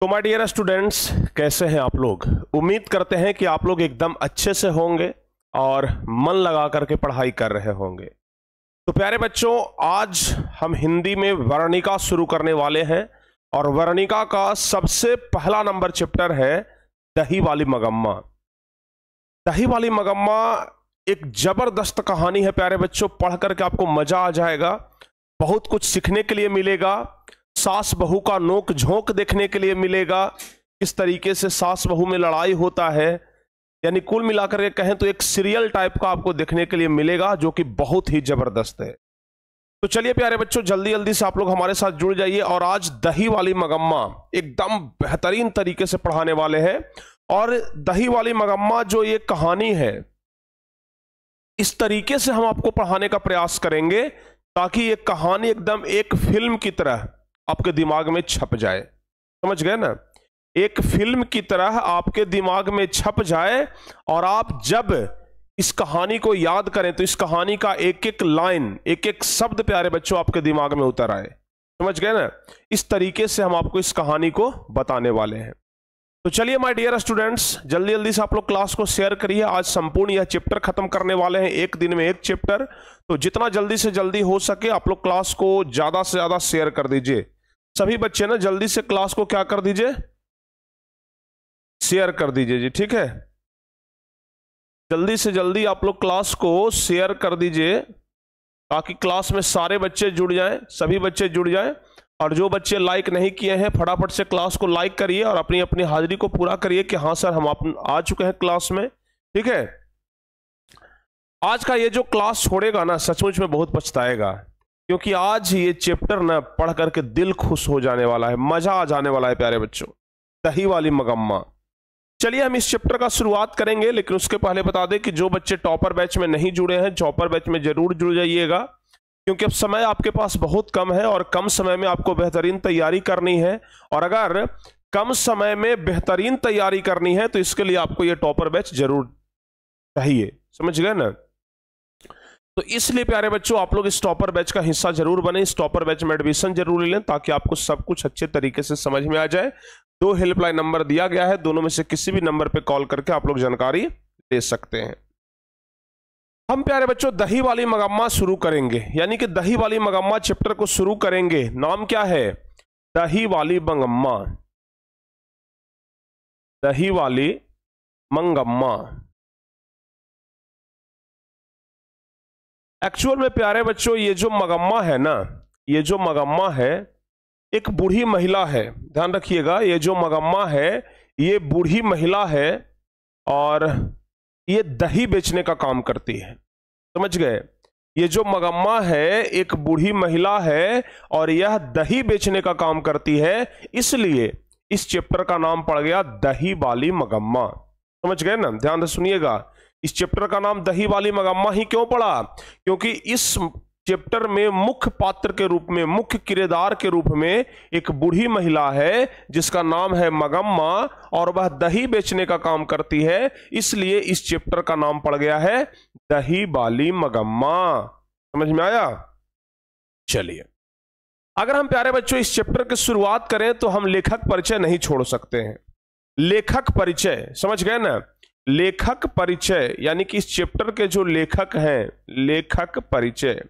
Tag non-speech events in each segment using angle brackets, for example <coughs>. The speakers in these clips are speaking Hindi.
तो माय डियर स्टूडेंट्स कैसे हैं आप लोग उम्मीद करते हैं कि आप लोग एकदम अच्छे से होंगे और मन लगा करके पढ़ाई कर रहे होंगे तो प्यारे बच्चों आज हम हिंदी में वर्णिका शुरू करने वाले हैं और वर्णिका का सबसे पहला नंबर चैप्टर है दही वाली मगम्मा दही वाली मगम्मा एक जबरदस्त कहानी है प्यारे बच्चों पढ़ करके आपको मजा आ जाएगा बहुत कुछ सीखने के लिए मिलेगा सास बहू का नोक झोंक देखने के लिए मिलेगा किस तरीके से सास बहू में लड़ाई होता है यानी कुल मिलाकर के कहें तो एक सीरियल टाइप का आपको देखने के लिए मिलेगा जो कि बहुत ही जबरदस्त है तो चलिए प्यारे बच्चों जल्दी जल्दी से आप लोग हमारे साथ जुड़ जाइए और आज दही वाली मगम्मा एकदम बेहतरीन तरीके से पढ़ाने वाले हैं और दही वाली मगम्मा जो ये कहानी है इस तरीके से हम आपको पढ़ाने का प्रयास करेंगे ताकि ये कहानी एकदम एक फिल्म की तरह आपके दिमाग में छप जाए समझ गए ना एक फिल्म की तरह आपके दिमाग में छप जाए और आप जब इस कहानी को याद करें तो इस कहानी का एक एक लाइन एक एक शब्द प्यारे बच्चों आपके दिमाग में उतर आए समझ गए ना इस तरीके से हम आपको इस कहानी को बताने वाले हैं तो चलिए माय डियर स्टूडेंट्स जल्दी जल्दी से आप लोग क्लास को शेयर करिए आज संपूर्ण यह चैप्टर खत्म करने वाले हैं एक दिन में एक चैप्टर तो जितना जल्दी से जल्दी हो सके आप लोग क्लास को ज़्यादा से ज़्यादा शेयर कर दीजिए सभी बच्चे ना जल्दी से क्लास को क्या कर दीजिए शेयर कर दीजिए जी ठीक है जल्दी से जल्दी आप लोग क्लास को शेयर कर दीजिए ताकि क्लास में सारे बच्चे जुड़ जाएं सभी बच्चे जुड़ जाएं और जो बच्चे लाइक नहीं किए हैं फटाफट से क्लास को लाइक करिए और अपनी अपनी हाजिरी को पूरा करिए कि हाँ सर हम आप आ चुके हैं क्लास में ठीक है आज का ये जो क्लास छोड़ेगा ना सचमुच में बहुत पछताएगा क्योंकि आज ये चैप्टर ना पढ़ करके दिल खुश हो जाने वाला है मजा आ जाने वाला है प्यारे बच्चों दही वाली मगम्मा चलिए हम इस चैप्टर का शुरुआत करेंगे लेकिन उसके पहले बता दें कि जो बच्चे टॉपर बैच में नहीं जुड़े हैं चॉपर बैच में जरूर जुड़ जाइएगा क्योंकि अब समय आपके पास बहुत कम है और कम समय में आपको बेहतरीन तैयारी करनी है और अगर कम समय में बेहतरीन तैयारी करनी है तो इसके लिए आपको ये टॉपर बैच जरूर चाहिए समझ गए ना तो इसलिए प्यारे बच्चों आप लोग इस टॉपर बैच का हिस्सा जरूर बने इस टॉपर बैच में एडमिशन जरूर ले लें ताकि आपको सब कुछ अच्छे तरीके से समझ में आ जाए दो हेल्पलाइन नंबर दिया गया है दोनों में से किसी भी नंबर पर कॉल करके आप लोग जानकारी ले सकते हैं हम प्यारे बच्चों दही वाली मगम्मा शुरू करेंगे यानी कि दही वाली मगम्मा चैप्टर को शुरू करेंगे नाम क्या है दही वाली मंगम्मा दही वाली मंगम्मा एक्चुअल में प्यारे बच्चों ये जो मगम्मा है ना ये जो मगम्मा है एक बूढ़ी महिला है ध्यान रखिएगा ये जो मगम्मा है ये बूढ़ी महिला है और ये दही बेचने का काम करती है समझ गए ये जो मगम्मा है एक बूढ़ी महिला है और यह दही बेचने का काम करती है इसलिए इस चैप्टर का नाम पड़ गया दही वाली मगम्मा समझ गए ना ध्यान से सुनिएगा इस चैप्टर का नाम दही वाली मगम्मा ही क्यों पड़ा क्योंकि इस चैप्टर में मुख्य पात्र के रूप में मुख्य किरदार के रूप में एक बूढ़ी महिला है जिसका नाम है मगम्मा और वह दही बेचने का काम करती है इसलिए इस चैप्टर का नाम पड़ गया है दही वाली मगम्मा समझ में आया चलिए अगर हम प्यारे बच्चों इस चैप्टर की शुरुआत करें तो हम लेखक परिचय नहीं छोड़ सकते हैं लेखक परिचय समझ गए ना लेखक परिचय यानी कि इस चैप्टर के जो लेखक हैं लेखक परिचय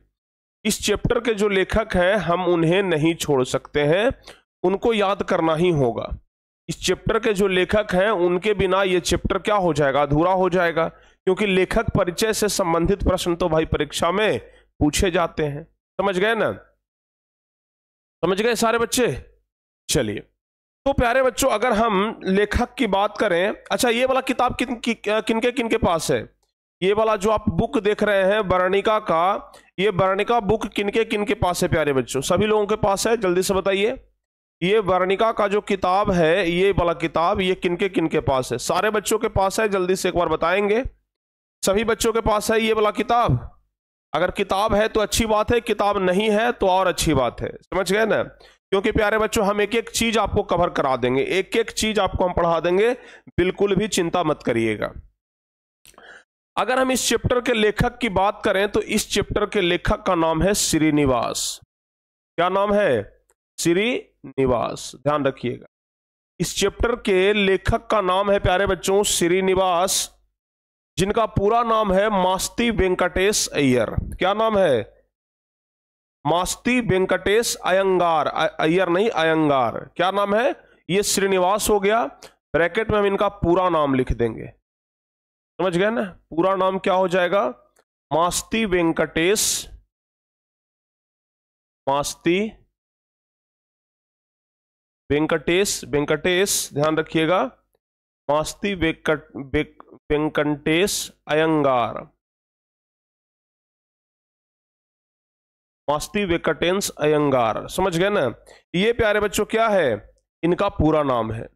इस चैप्टर के जो लेखक हैं हम उन्हें नहीं छोड़ सकते हैं उनको याद करना ही होगा इस चैप्टर के जो लेखक हैं उनके बिना ये चैप्टर क्या हो जाएगा अधूरा हो जाएगा क्योंकि लेखक परिचय से संबंधित प्रश्न तो भाई परीक्षा में पूछे जाते हैं समझ गए ना समझ गए सारे बच्चे चलिए तो प्यारे बच्चों अगर हम लेखक की बात करें अच्छा ये वाला किताब किन कि, किनके किनके पास है ये वाला जो आप बुक देख रहे हैं वर्णिका का ये वर्णिका बुक किनके किनके पास है प्यारे बच्चों सभी लोगों के पास है जल्दी से बताइए ये वर्णिका का जो किताब है ये वाला किताब ये किनके किनके पास है सारे बच्चों के पास है जल्दी से एक बार बताएंगे सभी बच्चों के पास है ये वाला किताब अगर किताब है तो अच्छी बात है किताब नहीं है तो और अच्छी बात है समझ गए ना क्योंकि प्यारे बच्चों हम एक एक चीज आपको कवर करा देंगे एक एक चीज आपको हम पढ़ा देंगे बिल्कुल भी चिंता मत करिएगा अगर हम इस चैप्टर के लेखक की बात करें तो इस चैप्टर के लेखक का नाम है श्रीनिवास क्या नाम है श्रीनिवास ध्यान रखिएगा इस चैप्टर के लेखक का नाम है प्यारे बच्चों श्रीनिवास जिनका पूरा नाम है मास्ती वेंकटेश अय्यर क्या नाम है मास्ती वेंकटेश अयंगार अयर नहीं अयंगार क्या नाम है ये श्रीनिवास हो गया ब्रैकेट में हम इनका पूरा नाम लिख देंगे समझ गए ना पूरा नाम क्या हो जाएगा मास्ती वेंकटेश मास्ती वेंकटेश वेंकटेश ध्यान रखिएगा मास्ती वेंकटेश अयंगार मास्ती वेकटेंस अयंगार समझ गए ना ये प्यारे बच्चों क्या है इनका पूरा नाम है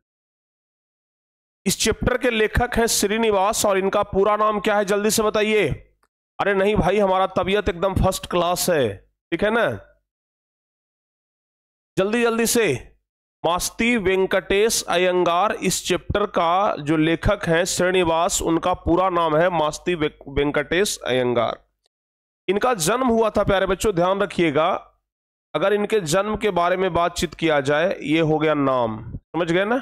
इस चैप्टर के लेखक हैं श्रीनिवास और इनका पूरा नाम क्या है जल्दी से बताइए अरे नहीं भाई हमारा तबीयत एकदम फर्स्ट क्लास है ठीक है ना जल्दी जल्दी से मास्ती वेंकटेश अयंगार इस चैप्टर का जो लेखक हैं श्रीनिवास उनका पूरा नाम है मास्ती वेंकटेश अयंगार इनका जन्म हुआ था प्यारे बच्चों ध्यान रखिएगा अगर इनके जन्म के बारे में बातचीत किया जाए ये हो गया नाम समझ गए ना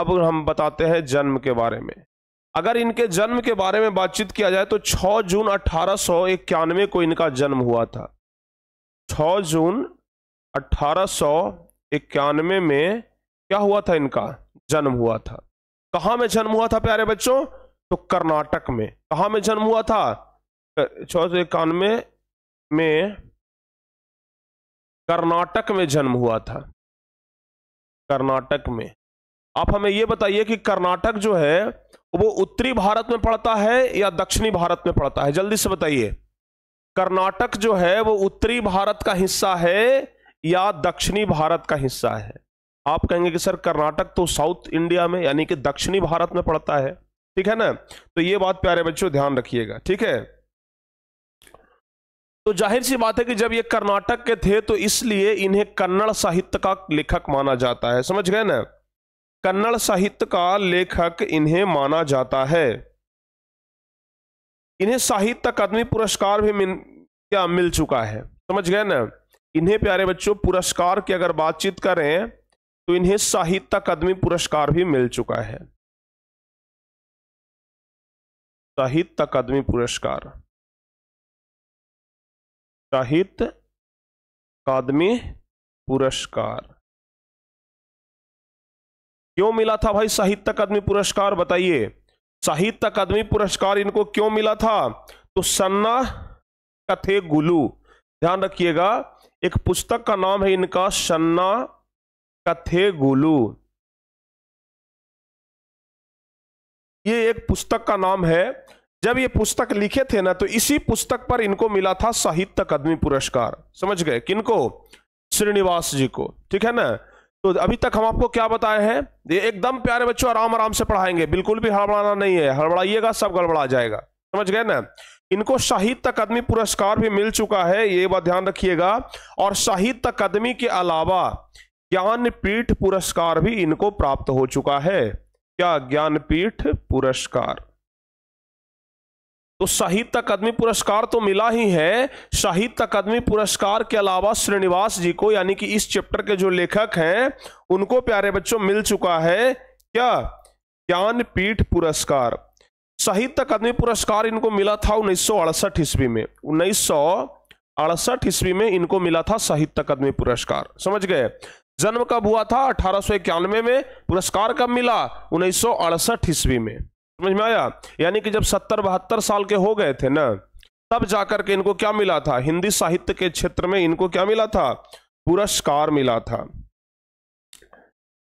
अब हम बताते हैं जन्म के बारे में अगर इनके जन्म के बारे में बातचीत किया जाए तो 6 जून अठारह को इनका जन्म हुआ था 6 जून अठारह में क्या हुआ था इनका जन्म हुआ था कहा में जन्म हुआ था प्यारे बच्चों तो कर्नाटक में कहा में जन्म हुआ था छः सौ इक्यानवे में कर्नाटक में जन्म हुआ था कर्नाटक में आप हमें यह बताइए कि कर्नाटक जो है वो उत्तरी भारत में पड़ता है या दक्षिणी भारत में पड़ता है जल्दी से बताइए कर्नाटक जो है वो उत्तरी भारत का हिस्सा है या दक्षिणी भारत का हिस्सा है आप कहेंगे कि सर कर्नाटक तो साउथ इंडिया में यानी कि दक्षिणी भारत में पड़ता है ठीक है ना तो ये बात प्यारे बच्चों ध्यान रखिएगा ठीक है तो जाहिर सी बात है कि जब ये कर्नाटक के थे तो इसलिए इन्हें कन्नड़ साहित्य का लेखक माना जाता है समझ गए ना कन्नड़ साहित्य का लेखक इन्हें माना जाता है इन्हें साहित्य अकादमी पुरस्कार भी मिल क्या मिल चुका है समझ गए ना इन्हें प्यारे बच्चों पुरस्कार की अगर बातचीत करें तो इन्हें साहित्य अकादमी पुरस्कार भी मिल चुका है साहित्य अकादमी पुरस्कार साहित्य अकादमी पुरस्कार क्यों मिला था भाई साहित्य अकादमी पुरस्कार बताइए साहित्य अकादमी पुरस्कार इनको क्यों मिला था तो सन्ना कथे गुलू ध्यान रखिएगा एक पुस्तक का नाम है इनका सन्ना कथे गुलू ये एक पुस्तक का नाम है जब ये पुस्तक लिखे थे ना तो इसी पुस्तक पर इनको मिला था साहित्य अकादमी पुरस्कार समझ गए किनको श्रीनिवास जी को ठीक है ना तो अभी तक हम आपको क्या बताए हैं ये एकदम प्यारे बच्चों आराम आराम से पढ़ाएंगे बिल्कुल भी हड़बड़ाना नहीं है हड़बड़ाइएगा सब गड़बड़ा जाएगा समझ गए ना इनको साहित्य अकादमी पुरस्कार भी मिल चुका है ये बात ध्यान रखिएगा और साहित्य अकादमी के अलावा ज्ञानपीठ पुरस्कार भी इनको प्राप्त हो चुका है क्या ज्ञानपीठ पुरस्कार तो साहित्य अकादमी पुरस्कार तो मिला ही है साहित्य अकादमी पुरस्कार के अलावा श्रीनिवास जी को यानी कि इस चैप्टर के जो लेखक हैं उनको प्यारे बच्चों मिल चुका है क्या ज्ञानपीठ पुरस्कार साहित्य अकादमी पुरस्कार इनको मिला था उन्नीस ईस्वी में उन्नीस अड़सठ ईस्वी में इनको मिला था साहित्य अकादमी पुरस्कार समझ गए जन्म कब हुआ था अठारह में पुरस्कार कब मिला उन्नीस ईस्वी में समझ में आया यानी कि जब सत्तर बहत्तर साल के हो गए थे ना तब जाकर के इनको क्या मिला था हिंदी साहित्य के क्षेत्र में इनको क्या मिला था पुरस्कार मिला था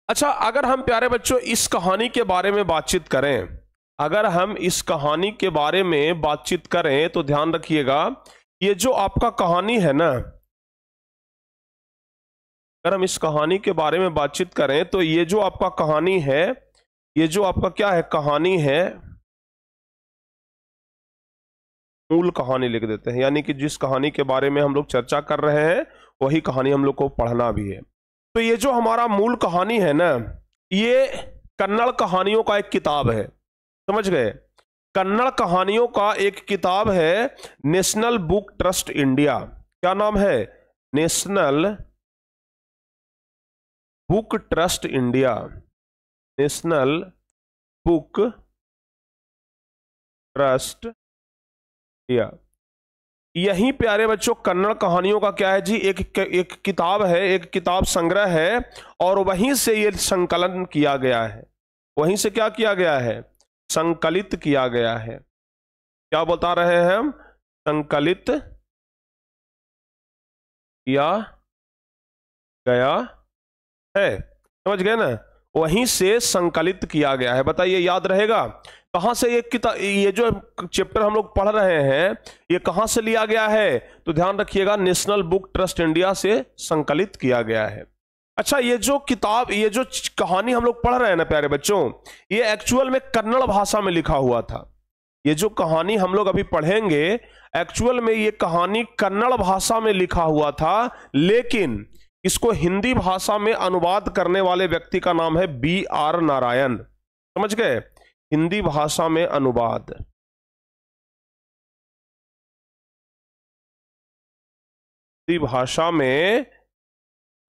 अच्छा अगर हम प्यारे बच्चों इस कहानी के बारे में बातचीत करें अगर हम इस कहानी के बारे में बातचीत करें तो ध्यान रखिएगा ये जो आपका कहानी है ना अगर हम इस कहानी के बारे में बातचीत करें तो ये जो आपका कहानी है ये जो आपका क्या है कहानी है मूल कहानी लिख देते हैं यानी कि जिस कहानी के बारे में हम लोग चर्चा कर रहे हैं वही कहानी हम लोग को पढ़ना भी है तो ये जो हमारा मूल कहानी है ना ये कन्नड़ कहानियों का एक किताब है समझ गए कन्नड़ कहानियों का एक किताब है नेशनल बुक ट्रस्ट इंडिया क्या नाम है National Book Trust India National Book Trust या यही प्यारे बच्चों कन्नड़ कहानियों का क्या है जी एक एक किताब है एक किताब संग्रह है और वहीं से ये संकलन किया गया है वहीं से क्या किया गया है संकलित किया गया है क्या बता रहे हैं हम संकलित किया गया है समझ गए ना वहीं से संकलित किया गया है बताइए याद रहेगा कहां से ये किताब ये जो चैप्टर हम लोग पढ़ रहे हैं ये कहां से लिया गया है तो ध्यान रखिएगा नेशनल बुक ट्रस्ट इंडिया से संकलित किया गया है अच्छा ये जो किताब ये जो कहानी हम लोग पढ़ रहे हैं ना प्यारे बच्चों ये एक्चुअल में कन्नड़ भाषा में लिखा हुआ था ये जो कहानी हम लोग अभी पढ़ेंगे एक्चुअल में ये कहानी कन्नड़ भाषा में लिखा हुआ था लेकिन इसको हिंदी भाषा में अनुवाद करने वाले व्यक्ति का नाम है बी आर नारायण समझ गए हिंदी भाषा में अनुवाद हिंदी भाषा में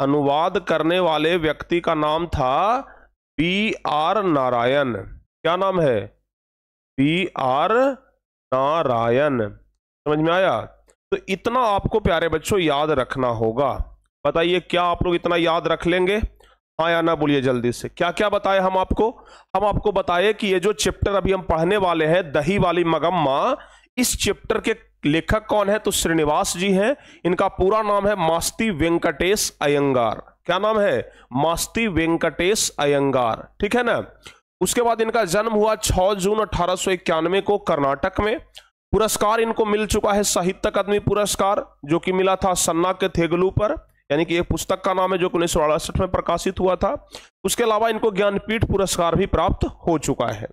अनुवाद करने वाले व्यक्ति का नाम था बी आर नारायण क्या नाम है बी आर नारायण समझ में आया तो इतना आपको प्यारे बच्चों याद रखना होगा बताइए क्या आप लोग इतना याद रख लेंगे हाँ या ना बोलिए जल्दी से क्या क्या बताए हम आपको हम आपको बताए कि ये जो चैप्टर अभी हम पढ़ने वाले हैं दही वाली मगम्मा इस चैप्टर के लेखक कौन है तो श्रीनिवास जी हैं इनका पूरा नाम है मास्ती वेंकटेश अयंगार क्या नाम है मास्ती वेंकटेश अयंगार ठीक है ना उसके बाद इनका जन्म हुआ 6 जून अठारह को कर्नाटक में पुरस्कार इनको मिल चुका है साहित्य अकादमी पुरस्कार जो कि मिला था सन्ना के थेगलू पर यानी कि एक पुस्तक का नाम है जो उन्नीस सौ में प्रकाशित हुआ था उसके अलावा इनको ज्ञानपीठ पुरस्कार भी प्राप्त हो चुका है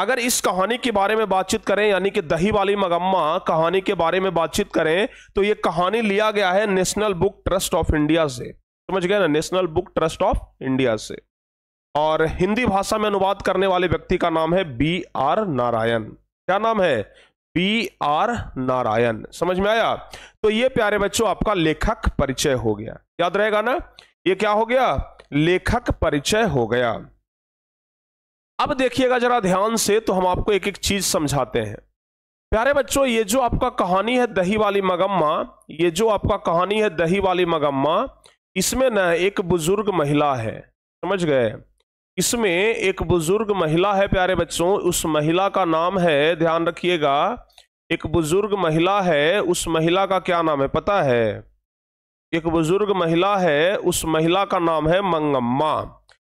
अगर इस कहानी के बारे में बातचीत करें यानी कि दही वाली मगम्मा कहानी के बारे में बातचीत करें तो ये कहानी लिया गया है National Book Trust of India से समझ गए ना National Book Trust of India से और हिंदी भाषा में अनुवाद करने वाले व्यक्ति का नाम है बी आर नारायण क्या नाम है बी आर नारायण समझ में आया तो ये प्यारे बच्चों आपका लेखक परिचय हो गया याद रहेगा ना ये क्या हो गया लेखक परिचय हो गया अब देखिएगा जरा ध्यान से तो हम आपको एक एक चीज समझाते हैं प्यारे बच्चों ये जो आपका कहानी है दही वाली मगम्मा ये जो आपका कहानी है दही वाली मगम्मा इसमें न एक बुजुर्ग महिला है समझ गए इसमें एक बुजुर्ग महिला है प्यारे बच्चों उस महिला का नाम है ध्यान रखिएगा एक बुजुर्ग महिला है उस महिला का क्या नाम है पता है एक बुजुर्ग महिला है उस महिला का नाम है मंगम्मा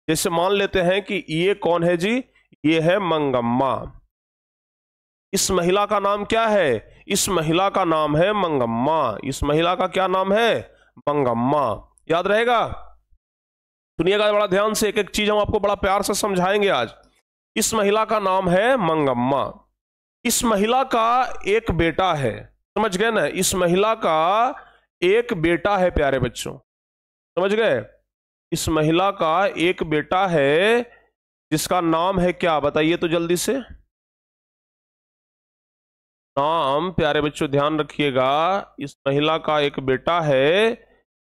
जैसे मान लेते हैं कि ये कौन है जी ये है मंगम्मा इस महिला का नाम क्या है इस महिला का नाम है मंगम्मा इस महिला का क्या नाम है मंगम्मा याद रहेगा सुनिएगा बड़ा ध्यान से एक एक चीज हम आपको बड़ा प्यार से समझाएंगे आज इस महिला का नाम है मंगम्मा इस महिला का एक बेटा है समझ गए ना इस महिला का एक बेटा है प्यारे बच्चों समझ गए इस महिला का एक बेटा है जिसका नाम है क्या बताइए तो जल्दी से नाम प्यारे बच्चों ध्यान रखिएगा इस महिला का एक बेटा है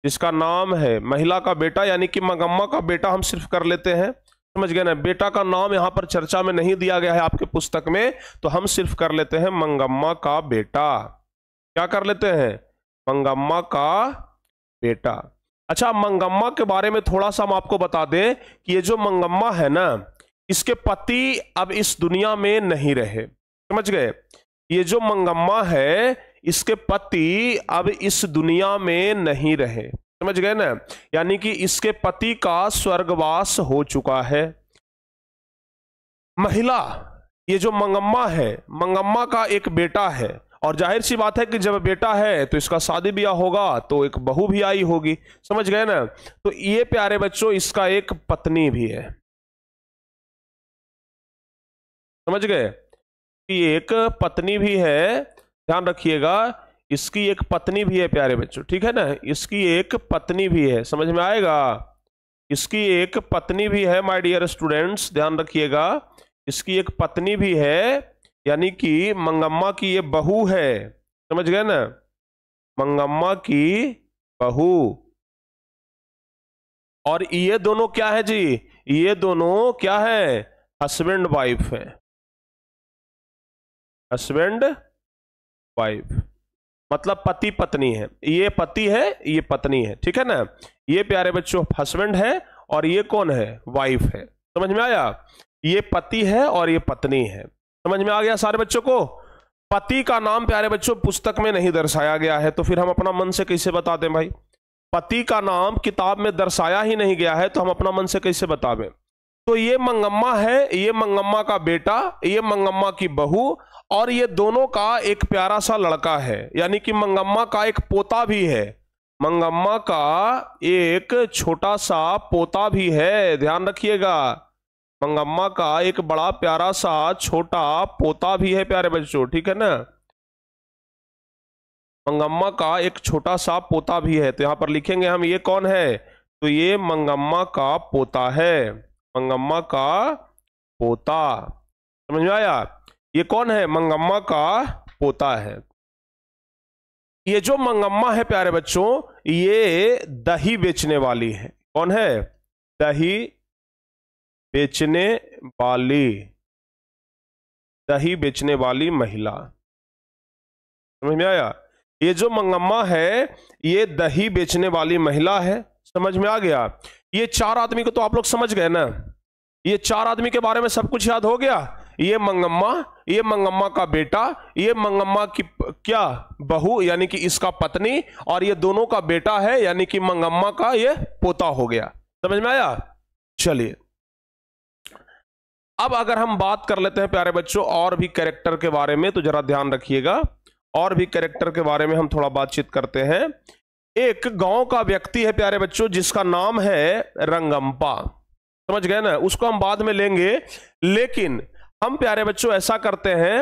जिसका नाम है महिला का बेटा यानी कि मगम्मा का बेटा हम सिर्फ कर लेते हैं समझ गए ना बेटा का नाम यहाँ पर चर्चा में नहीं दिया गया है आपके पुस्तक में तो हम सिर्फ कर लेते हैं मंगम्मा का बेटा क्या कर लेते हैं मंगम्मा का बेटा अच्छा मंगम्मा के बारे में थोड़ा सा हम आपको बता दें कि ये जो मंगम्मा है ना इसके पति अब इस दुनिया में नहीं रहे समझ गए ये जो मंगम्मा है इसके पति अब इस दुनिया में नहीं रहे समझ गए ना यानी कि इसके पति का स्वर्गवास हो चुका है महिला ये जो मंगम्मा है मंगम्मा का एक बेटा है और जाहिर सी बात है कि जब बेटा है तो इसका शादी ब्याह होगा तो एक बहू भी आई होगी समझ गए ना तो ये प्यारे बच्चों इसका एक पत्नी भी है समझ गए कि एक पत्नी भी है ध्यान रखिएगा इसकी एक पत्नी भी है प्यारे बच्चों ठीक है ना इसकी एक पत्नी भी है समझ में आएगा इसकी एक पत्नी भी है माय डियर स्टूडेंट्स ध्यान रखिएगा इसकी एक पत्नी भी है यानी कि मंगम्मा की ये बहू है समझ गए ना मंगम्मा की बहू और ये दोनों क्या है जी ये दोनों क्या है हस्बैंड वाइफ है हस्बैंड वाइफ मतलब पति पत्नी है ये पति है ये पत्नी है ठीक है ना ये प्यारे बच्चों हस्बैंड है और ये कौन है वाइफ है समझ में आया ये पति है और ये पत्नी है समझ में आ गया सारे बच्चों को पति का नाम प्यारे बच्चों पुस्तक में नहीं दर्शाया गया है तो फिर हम अपना मन से कैसे बता दें भाई पति का नाम किताब में दर्शाया ही नहीं गया है तो हम अपना मन से कैसे बतावें तो ये मंगम्मा है ये मंगम्मा का बेटा ये मंगम्मा की बहू और ये दोनों का एक प्यारा सा लड़का है यानी कि मंगम्मा का एक पोता भी है मंगम्मा का एक छोटा सा पोता भी है ध्यान रखिएगा मंगम्मा का एक बड़ा प्यारा सा छोटा पोता भी है प्यारे बच्चों ठीक है ना मंगम्मा का एक छोटा सा पोता भी है तो यहां पर लिखेंगे हम ये कौन है तो ये मंगम्मा का पोता है मंगम्मा का पोता समझ में आया ये कौन है मंगम्मा का पोता है ये जो मंगम्मा है प्यारे बच्चों ये दही बेचने वाली है कौन है दही बेचने वाली दही बेचने वाली महिला समझ में आया ये जो मंगम्मा है ये दही बेचने वाली महिला है समझ में आ गया ये चार आदमी को तो आप लोग समझ गए ना ये चार आदमी के बारे में सब कुछ याद हो गया ये मंगम्मा ये मंगम्मा का बेटा ये मंगम्मा की क्या बहू यानी कि इसका पत्नी और ये दोनों का बेटा है यानी कि मंगम्मा का ये पोता हो गया समझ में आया चलिए अब अगर हम बात कर लेते हैं प्यारे बच्चों और भी कैरेक्टर के बारे में तो जरा ध्यान रखिएगा और भी कैरेक्टर के बारे में हम थोड़ा बातचीत करते हैं एक गांव का व्यक्ति है प्यारे बच्चों जिसका नाम है रंगम्पा समझ गए ना उसको हम बाद में लेंगे लेकिन हम प्यारे बच्चों ऐसा करते हैं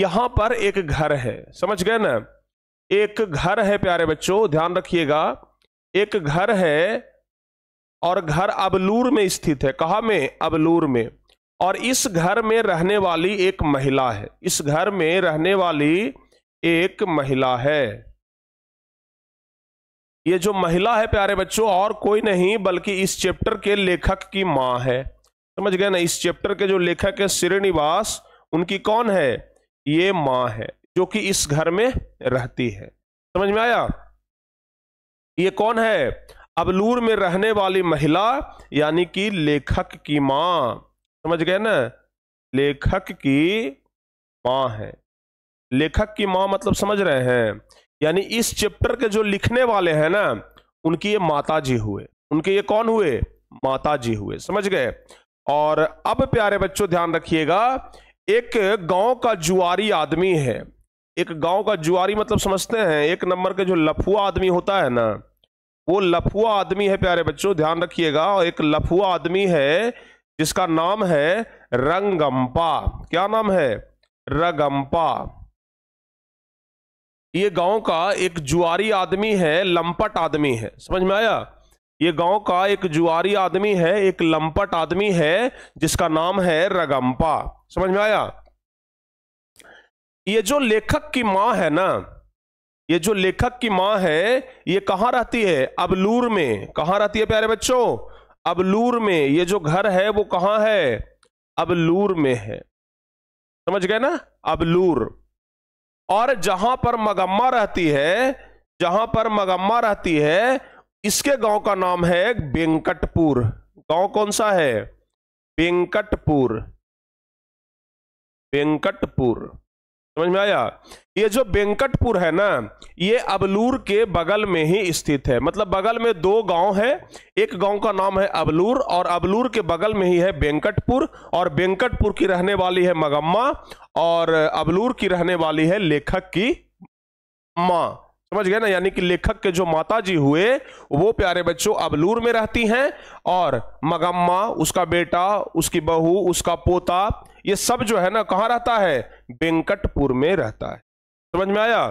यहां पर एक घर है समझ गए ना एक घर है प्यारे बच्चों ध्यान रखिएगा एक घर है और घर अबलूर में स्थित है कहा में अबलूर में और इस घर में रहने वाली एक महिला है इस घर में रहने वाली एक महिला है ये जो महिला है प्यारे बच्चों और कोई नहीं बल्कि इस चैप्टर के लेखक की मां है समझ गए ना इस चैप्टर के जो लेखक है श्रीनिवास उनकी कौन है ये माँ है जो कि इस घर में रहती है समझ में आया ये कौन है अबलूर में रहने वाली महिला यानी कि लेखक की माँ समझ गए ना लेखक की माँ है लेखक की माँ मतलब समझ रहे हैं यानी इस चैप्टर के जो लिखने वाले हैं ना उनकी ये माताजी हुए उनके ये कौन हुए माताजी हुए समझ गए और अब प्यारे बच्चों ध्यान रखिएगा एक गांव का जुआरी आदमी है एक गांव का जुआरी मतलब समझते हैं एक नंबर के जो लफुआ आदमी होता है ना वो लफुआ आदमी है प्यारे बच्चों ध्यान रखिएगा और एक लफुआ आदमी है जिसका नाम है रंगम्पा क्या नाम है रगम्पा ये गांव का एक जुआरी आदमी है लंपट आदमी है समझ में आया ये गांव का एक जुआरी आदमी है एक लंपट आदमी है जिसका नाम है रगम्पा समझ में आया ये जो लेखक की मां है ना ये जो लेखक की मां है ये कहां रहती है अबलूर में कहां रहती है प्यारे बच्चों अबलूर में ये जो घर है वो कहां है अबलूर में है समझ गए ना अबलूर और जहां पर मगम्मा रहती है जहां पर मगम्मा रहती है इसके गांव का नाम है वेंकटपुर गांव कौन सा है वेंकटपुर वेंकटपुर समझ में आया ये जो वेंकटपुर है ना ये अबलूर के बगल में ही स्थित है मतलब बगल में दो गांव है एक गांव का नाम है अबलूर और अबलूर के बगल में ही है वेंकटपुर और वेंकटपुर की रहने वाली है मगम्मा और अबलूर की रहने वाली है लेखक की माँ समझ गए ना यानी कि लेखक के जो माता जी हुए वो प्यारे बच्चों अबलूर में रहती हैं और मगम्मा उसका बेटा उसकी बहू उसका पोता ये सब जो है ना कहाँ रहता है वेंकटपुर में रहता है समझ में आया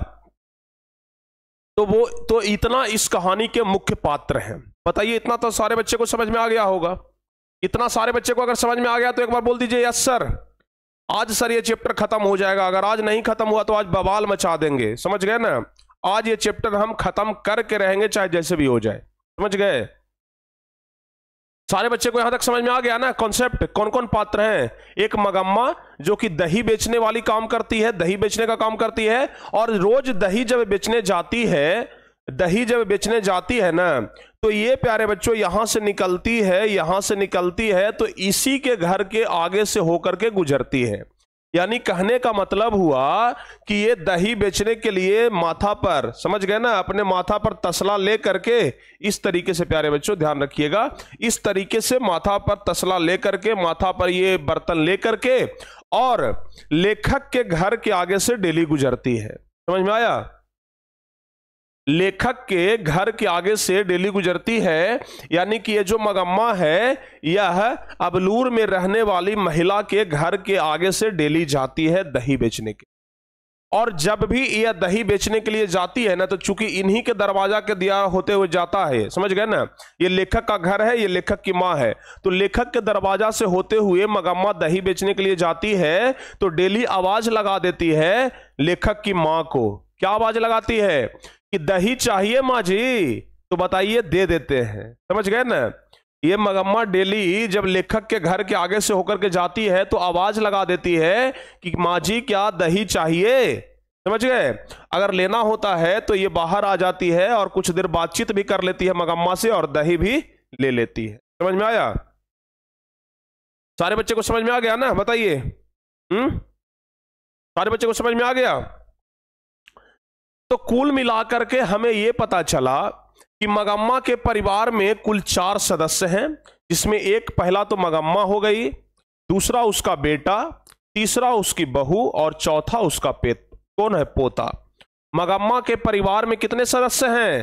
तो वो तो इतना इस कहानी के मुख्य पात्र हैं बताइए इतना तो सारे बच्चे को समझ में आ गया होगा इतना सारे बच्चे को अगर समझ में आ गया तो एक बार बोल दीजिए यस सर आज सर ये चैप्टर खत्म हो जाएगा अगर आज नहीं खत्म हुआ तो आज बवाल मचा देंगे समझ गए ना आज ये चैप्टर हम खत्म करके रहेंगे चाहे जैसे भी हो जाए समझ गए सारे बच्चे को यहां तक समझ में आ गया ना कॉन्सेप्ट कौन कौन पात्र हैं एक मगम्मा जो कि दही बेचने वाली काम करती है दही बेचने का काम करती है और रोज दही जब बेचने जाती है दही जब बेचने जाती है ना तो ये प्यारे बच्चों यहां से निकलती है यहां से निकलती है तो इसी के घर के आगे से होकर के गुजरती है यानी कहने का मतलब हुआ कि ये दही बेचने के लिए माथा पर समझ गए ना अपने माथा पर तसला ले करके इस तरीके से प्यारे बच्चों ध्यान रखिएगा इस तरीके से माथा पर तसला ले करके माथा पर ये बर्तन ले करके और लेखक के घर के आगे से डेली गुजरती है समझ में आया लेखक के घर के आगे से डेली गुजरती है यानी कि ये जो मगम्मा है यह अबलूर में रहने वाली महिला के घर के आगे से डेली जाती है दही बेचने के और जब भी यह दही बेचने के लिए जाती है ना तो चूंकि इन्हीं के दरवाजा के दिया होते हुए जाता है समझ गए ना ये लेखक का घर है ये लेखक की माँ है तो लेखक के दरवाजा से होते हुए मगम्मा दही बेचने के लिए जाती है तो डेली आवाज लगा देती है लेखक की माँ को क्या आवाज लगाती है कि दही चाहिए माँ जी तो बताइए दे देते हैं समझ गए ना ये मगम्मा डेली जब लेखक के घर के आगे से होकर के जाती है तो आवाज लगा देती है कि माँ जी क्या दही चाहिए समझ गए अगर लेना होता है तो ये बाहर आ जाती है और कुछ देर बातचीत भी कर लेती है मगम्मा से और दही भी ले लेती है समझ में आया सारे बच्चे को समझ में आ गया ना बताइए हम्म सारे बच्चे को समझ में आ गया तो कुल मिलाकर के हमें यह पता चला कि मगम्मा के परिवार में कुल चार सदस्य हैं जिसमें एक पहला तो मगम्मा हो गई दूसरा उसका बेटा तीसरा उसकी बहू और चौथा उसका पे कौन है पोता मगम्मा के परिवार में कितने सदस्य हैं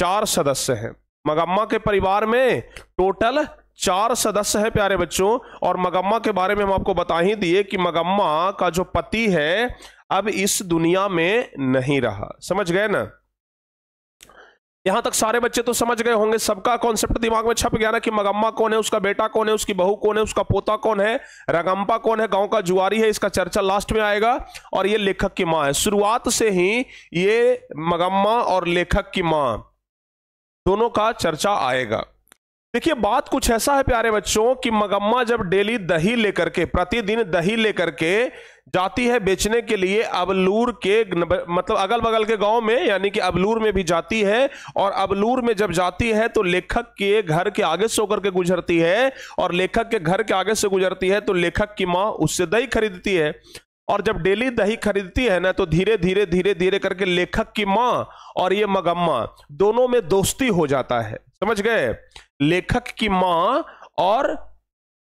चार सदस्य हैं मगम्मा के परिवार में टोटल चार सदस्य है प्यारे बच्चों और मगम्मा के बारे में हम आपको बता ही दिए कि मगम्मा का जो पति है अब इस दुनिया में नहीं रहा समझ गए ना यहां तक सारे बच्चे तो समझ गए होंगे सबका कॉन्सेप्ट दिमाग में छप गया ना कि मगम्मा कौन है उसका बेटा कौन है उसकी बहू कौन है उसका पोता कौन है रगम्पा कौन है गांव का जुआरी है इसका चर्चा लास्ट में आएगा और ये लेखक की माँ है शुरुआत से ही ये मगम्मा और लेखक की मां दोनों का चर्चा आएगा देखिए बात कुछ ऐसा है प्यारे बच्चों कि मगम्मा जब डेली दही लेकर के प्रतिदिन दही लेकर के जाती है बेचने के लिए अबलूर के मतलब अगल बगल के गांव में यानी कि अबलूर में भी जाती है और अबलूर में जब जाती है तो लेखक के घर के आगे से होकर के गुजरती है और लेखक के घर के आगे से गुजरती है तो लेखक की माँ उससे दही खरीदती है और जब डेली दही खरीदती है ना तो धीरे धीरे धीरे धीरे करके लेखक की माँ और ये मगम्मा दोनों में दोस्ती हो जाता है समझ गए लेखक की मां और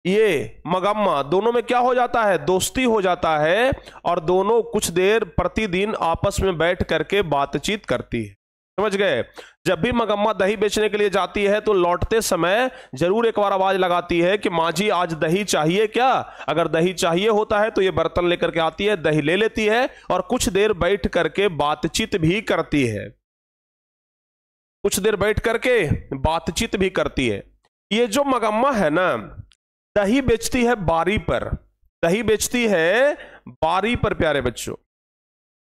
ये मगम्मा दोनों में क्या हो जाता है दोस्ती हो जाता है और दोनों कुछ देर प्रतिदिन आपस में बैठ करके बातचीत करती है समझ गए जब भी मगम्मा दही बेचने के लिए जाती है तो लौटते समय जरूर एक बार आवाज लगाती है कि माँ जी आज दही चाहिए क्या अगर दही चाहिए होता है तो ये बर्तन लेकर के आती है दही ले लेती है और कुछ देर बैठ करके बातचीत भी करती है कुछ देर बैठ करके बातचीत भी करती है ये जो मगम्मा है ना दही बेचती है बारी पर दही बेचती है बारी पर प्यारे बच्चों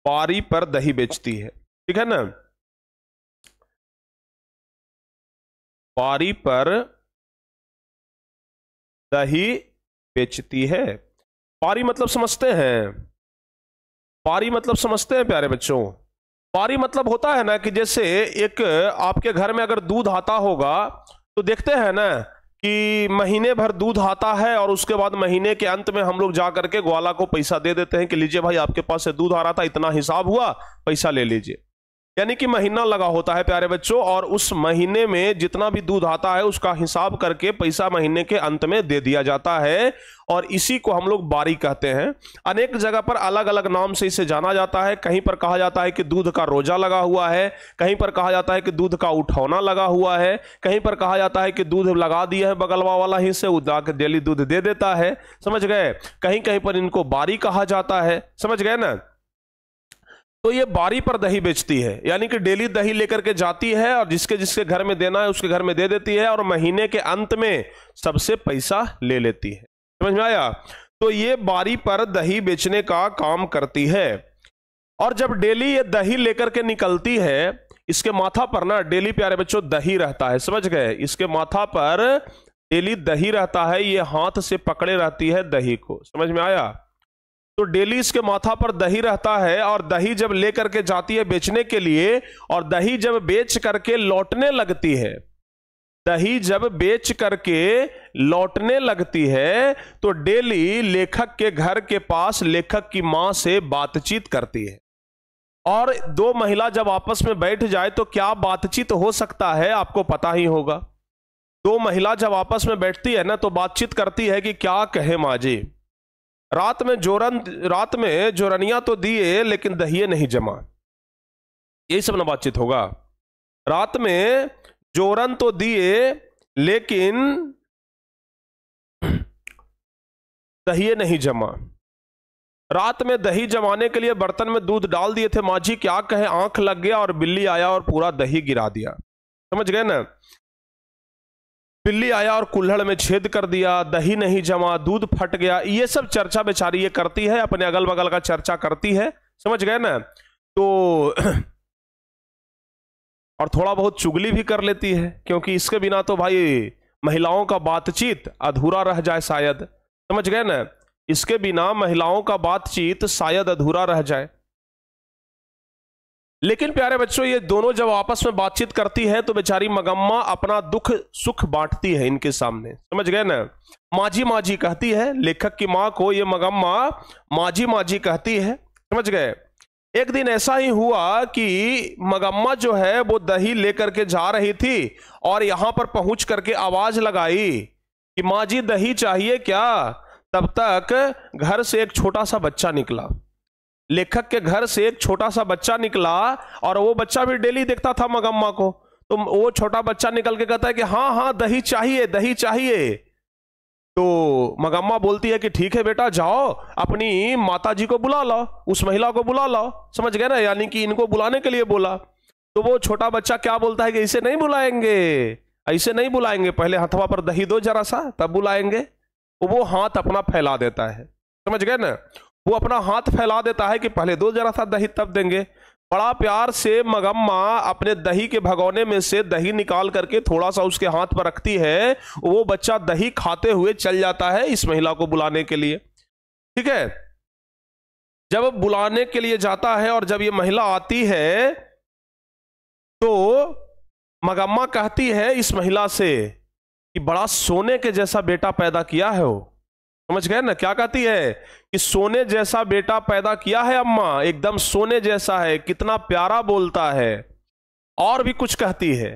बारी पर दही बेचती है ठीक है ना बारी पर दही बेचती है पारी मतलब समझते हैं पारी मतलब समझते हैं प्यारे बच्चों पारी मतलब होता है ना कि जैसे एक आपके घर में अगर दूध आता होगा तो देखते हैं ना कि महीने भर दूध आता है और उसके बाद महीने के अंत में हम लोग जा करके ग्वाला को पैसा दे देते हैं कि लीजिए भाई आपके पास से दूध आ रहा था इतना हिसाब हुआ पैसा ले लीजिए यानी कि महीना लगा होता है प्यारे बच्चों और उस महीने में जितना भी दूध आता है उसका हिसाब करके पैसा महीने के अंत में दे दिया जाता है और इसी को हम लोग बारी कहते हैं अनेक जगह पर अलग अलग नाम से इसे जाना जाता है कहीं पर कहा जाता है कि दूध का रोजा लगा हुआ है कहीं पर कहा जाता है कि दूध का उठौना लगा हुआ है कहीं पर कहा जाता है कि दूध लगा दिया है बगलवा वाला ही से उदा के डेली दूध दे देता है समझ गए कहीं कहीं पर इनको बारी कहा जाता है समझ गए ना तो ये बारी पर दही बेचती है यानी कि डेली दही लेकर के जाती है और जिसके जिसके घर में देना है उसके घर में दे देती है और महीने के अंत में सबसे पैसा ले लेती है समझ में आया तो ये बारी पर दही बेचने का काम करती है और जब डेली ये दही लेकर के निकलती है इसके माथा पर ना डेली प्यारे बच्चों दही रहता है समझ गए इसके माथा पर डेली दही रहता है ये हाथ से पकड़े रहती है दही को समझ में आया तो डेली इसके माथा पर दही रहता है और दही जब लेकर के जाती है बेचने के लिए और दही जब बेच करके लौटने लगती है दही जब बेच करके लौटने लगती है तो डेली लेखक के घर के पास लेखक की मां से बातचीत करती है और दो महिला जब आपस में बैठ जाए तो क्या बातचीत हो सकता है आपको पता ही होगा दो महिला जब आपस में बैठती है ना तो बातचीत करती है कि क्या कहे माजी रात में जोरन रात में जोरनिया तो दिए लेकिन दहिए नहीं जमा यही सब ना बातचीत होगा रात में जोरन तो दिए लेकिन दहिए नहीं जमा रात में दही जमाने के लिए बर्तन में दूध डाल दिए थे माझी क्या कहे आंख लग गया और बिल्ली आया और पूरा दही गिरा दिया समझ गए ना बिल्ली आया और कुल्हड़ में छेद कर दिया दही नहीं जमा दूध फट गया ये सब चर्चा बेचारी ये करती है अपने अगल बगल का चर्चा करती है समझ गए ना तो और थोड़ा बहुत चुगली भी कर लेती है क्योंकि इसके बिना तो भाई महिलाओं का बातचीत अधूरा रह जाए शायद समझ गए ना इसके बिना महिलाओं का बातचीत शायद अधूरा रह जाए लेकिन प्यारे बच्चों ये दोनों जब आपस में बातचीत करती है तो बेचारी मगम्मा अपना दुख सुख बांटती है इनके सामने समझ गए ना माझी माझी कहती है लेखक की माँ को ये मगम्मा माझी माझी कहती है समझ गए एक दिन ऐसा ही हुआ कि मगम्मा जो है वो दही लेकर के जा रही थी और यहां पर पहुंच करके आवाज लगाई कि माँ जी दही चाहिए क्या तब तक घर से एक छोटा सा बच्चा निकला लेखक के घर से एक छोटा सा बच्चा निकला और वो बच्चा भी डेली देखता था मगम्मा को तो वो छोटा बच्चा निकल के कहता है कि हाँ हाँ दही चाहिए दही चाहिए तो मगम्मा बोलती है कि ठीक है बेटा जाओ अपनी माता जी को बुला लो उस महिला को बुला लो समझ गए ना यानी कि इनको बुलाने के लिए बोला तो वो छोटा बच्चा क्या बोलता है कि इसे नहीं बुलाएंगे ऐसे नहीं बुलाएंगे पहले हथवा पर दही दो जरा सा तब बुलाएंगे वो हाथ अपना फैला देता है समझ गए ना वो अपना हाथ फैला देता है कि पहले दो जरा सा दही तब देंगे बड़ा प्यार से मगम्मा अपने दही के भगोने में से दही निकाल करके थोड़ा सा उसके हाथ पर रखती है वो बच्चा दही खाते हुए चल जाता है इस महिला को बुलाने के लिए ठीक है जब बुलाने के लिए जाता है और जब ये महिला आती है तो मगम्मा कहती है इस महिला से कि बड़ा सोने के जैसा बेटा पैदा किया है वो समझ गए ना क्या कहती है कि सोने जैसा बेटा पैदा किया है अम्मा एकदम सोने जैसा है कितना प्यारा बोलता है और भी कुछ कहती है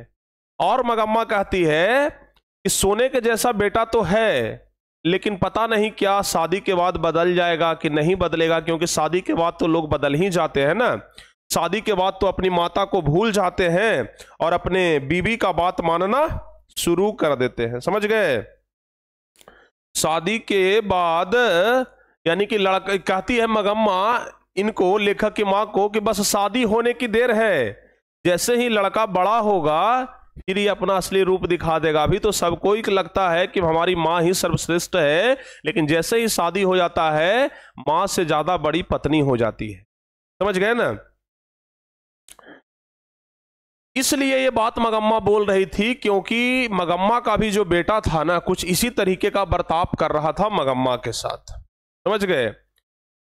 और मगम्मा कहती है कि सोने के जैसा बेटा तो है लेकिन पता नहीं क्या शादी के बाद बदल जाएगा कि नहीं बदलेगा क्योंकि शादी के बाद तो लोग बदल ही जाते हैं ना शादी के बाद तो अपनी माता को भूल जाते हैं और अपने बीबी का बात मानना शुरू कर देते हैं समझ गए शादी के बाद यानी कि लड़का कहती है मगम्मा इनको लेखक की माँ को कि बस शादी होने की देर है जैसे ही लड़का बड़ा होगा फिर ये अपना असली रूप दिखा देगा अभी तो सबको ही लगता है कि हमारी माँ ही सर्वश्रेष्ठ है लेकिन जैसे ही शादी हो जाता है माँ से ज्यादा बड़ी पत्नी हो जाती है समझ गए ना इसलिए ये बात मगम्मा बोल रही थी क्योंकि मगम्मा का भी जो बेटा था ना कुछ इसी तरीके का बर्ताव कर रहा था मगम्मा के साथ समझ गए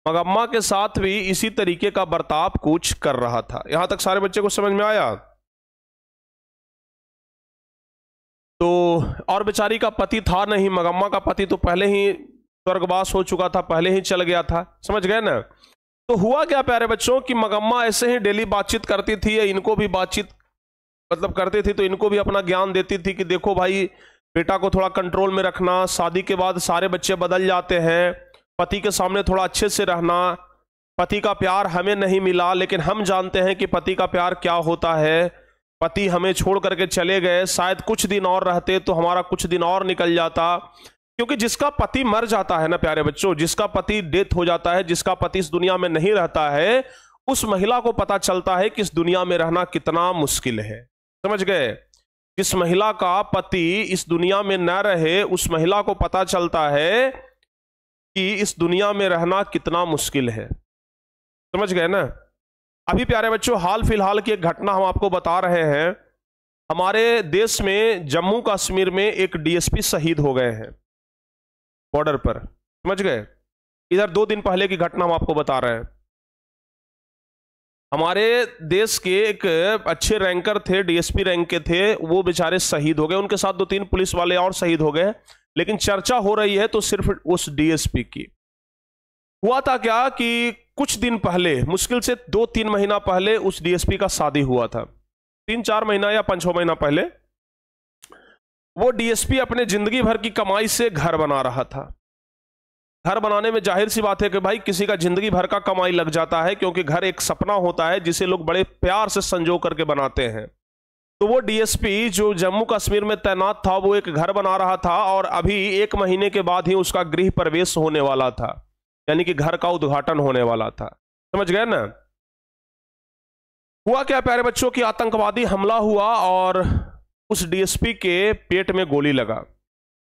मगम्मा के साथ भी इसी तरीके का बर्ताव कुछ कर रहा था यहां तक सारे बच्चे को समझ में आया तो और बेचारी का पति था नहीं मगम्मा का पति तो पहले ही स्वर्गवास हो चुका था पहले ही चल गया था समझ गए ना तो हुआ क्या प्यारे बच्चों कि मगम्मा ऐसे ही डेली बातचीत करती थी इनको भी बातचीत मतलब करते थे तो इनको भी अपना ज्ञान देती थी कि देखो भाई बेटा को थोड़ा कंट्रोल में रखना शादी के बाद सारे बच्चे बदल जाते हैं पति के सामने थोड़ा अच्छे से रहना पति का प्यार हमें नहीं मिला लेकिन हम जानते हैं कि पति का प्यार क्या होता है पति हमें छोड़ करके चले गए शायद कुछ दिन और रहते तो हमारा कुछ दिन और निकल जाता क्योंकि जिसका पति मर जाता है ना प्यारे बच्चों जिसका पति डेथ हो जाता है जिसका पति इस दुनिया में नहीं रहता है उस महिला को पता चलता है कि इस दुनिया में रहना कितना मुश्किल है समझ गए जिस महिला का पति इस दुनिया में न रहे उस महिला को पता चलता है कि इस दुनिया में रहना कितना मुश्किल है समझ गए ना अभी प्यारे बच्चों हाल फिलहाल की एक घटना हम आपको बता रहे हैं हमारे देश में जम्मू कश्मीर में एक डीएसपी शहीद हो गए हैं बॉर्डर पर समझ गए इधर दो दिन पहले की घटना हम आपको बता रहे हैं हमारे देश के एक अच्छे रैंकर थे डीएसपी रैंक के थे वो बेचारे शहीद हो गए उनके साथ दो तीन पुलिस वाले और शहीद हो गए लेकिन चर्चा हो रही है तो सिर्फ उस डीएसपी की हुआ था क्या कि कुछ दिन पहले मुश्किल से दो तीन महीना पहले उस डीएसपी का शादी हुआ था तीन चार महीना या पांच छह महीना पहले वो डीएसपी अपने जिंदगी भर की कमाई से घर बना रहा था घर बनाने में जाहिर सी बात है कि भाई किसी का जिंदगी भर का कमाई लग जाता है क्योंकि घर एक सपना होता है जिसे लोग बड़े प्यार से संजो करके बनाते हैं तो वो डीएसपी जो जम्मू कश्मीर में तैनात था वो एक घर बना रहा था और अभी एक महीने के बाद ही उसका गृह प्रवेश होने वाला था यानी कि घर का उद्घाटन होने वाला था समझ गए ना हुआ क्या प्यारे बच्चों की आतंकवादी हमला हुआ और उस डीएसपी के पेट में गोली लगा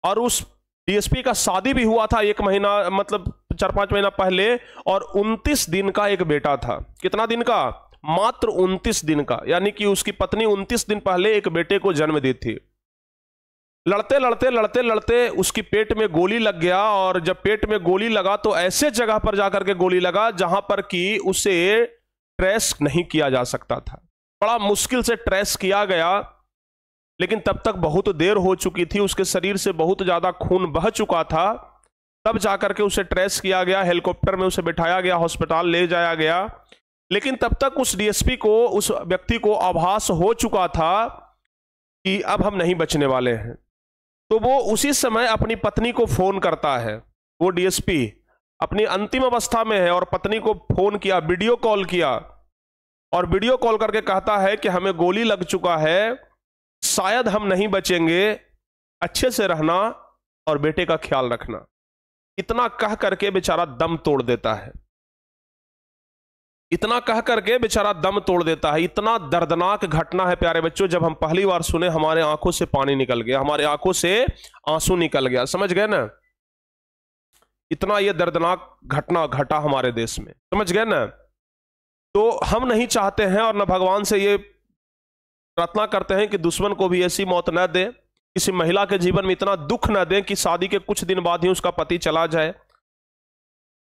और उस डीएसपी का शादी भी हुआ था एक महीना मतलब चार पांच महीना पहले और 29 दिन का एक बेटा था कितना दिन का मात्र 29 दिन का यानी कि उसकी पत्नी 29 दिन पहले एक बेटे को जन्म दी थी लड़ते लड़ते लड़ते लड़ते उसकी पेट में गोली लग गया और जब पेट में गोली लगा तो ऐसे जगह पर जाकर के गोली लगा जहां पर कि उसे ट्रेस नहीं किया जा सकता था बड़ा मुश्किल से ट्रेस किया गया लेकिन तब तक बहुत देर हो चुकी थी उसके शरीर से बहुत ज़्यादा खून बह चुका था तब जाकर के उसे ट्रेस किया गया हेलीकॉप्टर में उसे बिठाया गया हॉस्पिटल ले जाया गया लेकिन तब तक उस डीएसपी को उस व्यक्ति को आभास हो चुका था कि अब हम नहीं बचने वाले हैं तो वो उसी समय अपनी पत्नी को फ़ोन करता है वो डीएसपी अपनी अंतिम अवस्था में है और पत्नी को फ़ोन किया वीडियो कॉल किया और वीडियो कॉल करके कहता है कि हमें गोली लग चुका है शायद हम नहीं बचेंगे अच्छे से रहना और बेटे का ख्याल रखना इतना कह करके बेचारा दम तोड़ देता है इतना कह करके बेचारा दम तोड़ देता है इतना दर्दनाक घटना है प्यारे बच्चों जब हम पहली बार सुने हमारे आंखों से पानी निकल गया हमारे आंखों से आंसू निकल गया समझ गए ना इतना यह दर्दनाक घटना घटा हमारे देश में समझ गए ना तो हम नहीं चाहते हैं और न भगवान से ये प्रार्थना करते हैं कि दुश्मन को भी ऐसी मौत न दे किसी महिला के जीवन में इतना दुख न दें कि शादी के कुछ दिन बाद ही उसका पति चला जाए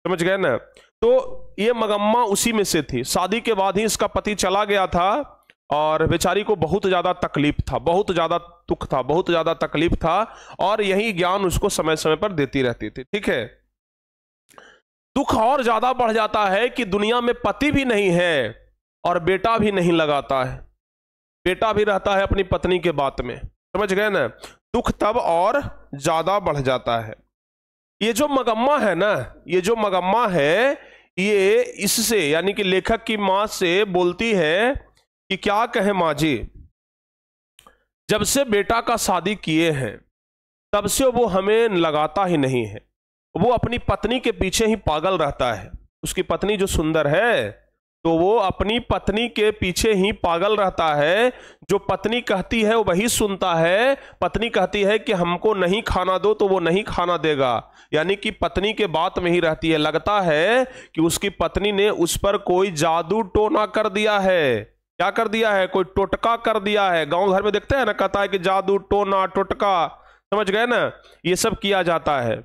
समझ गए ना तो ये मगम्मा उसी में से थी शादी के बाद ही इसका पति चला गया था और बेचारी को बहुत ज़्यादा तकलीफ था बहुत ज़्यादा दुख था बहुत ज़्यादा तकलीफ था और यही ज्ञान उसको समय समय पर देती रहती थी ठीक है दुख और ज़्यादा बढ़ जाता है कि दुनिया में पति भी नहीं है और बेटा भी नहीं लगाता है बेटा भी रहता है अपनी पत्नी के बात में समझ गए ना दुख तब और ज्यादा बढ़ जाता है ये जो मगम्मा है ना ये जो मगम्मा है ये इससे यानी कि लेखक की माँ से बोलती है कि क्या कहे माँ जी जब से बेटा का शादी किए हैं तब से वो हमें लगाता ही नहीं है वो अपनी पत्नी के पीछे ही पागल रहता है उसकी पत्नी जो सुंदर है तो वो अपनी पत्नी के पीछे ही पागल रहता है जो पत्नी कहती है वही सुनता है पत्नी कहती है कि हमको नहीं खाना दो तो वो नहीं खाना देगा यानी कि पत्नी के बात में ही रहती है लगता है कि उसकी पत्नी ने उस पर कोई जादू टोना कर दिया है क्या कर दिया है कोई टोटका कर दिया है गांव घर में देखते हैं ना कहता है कि जादू टोना टोटका समझ गए ना ये सब किया जाता है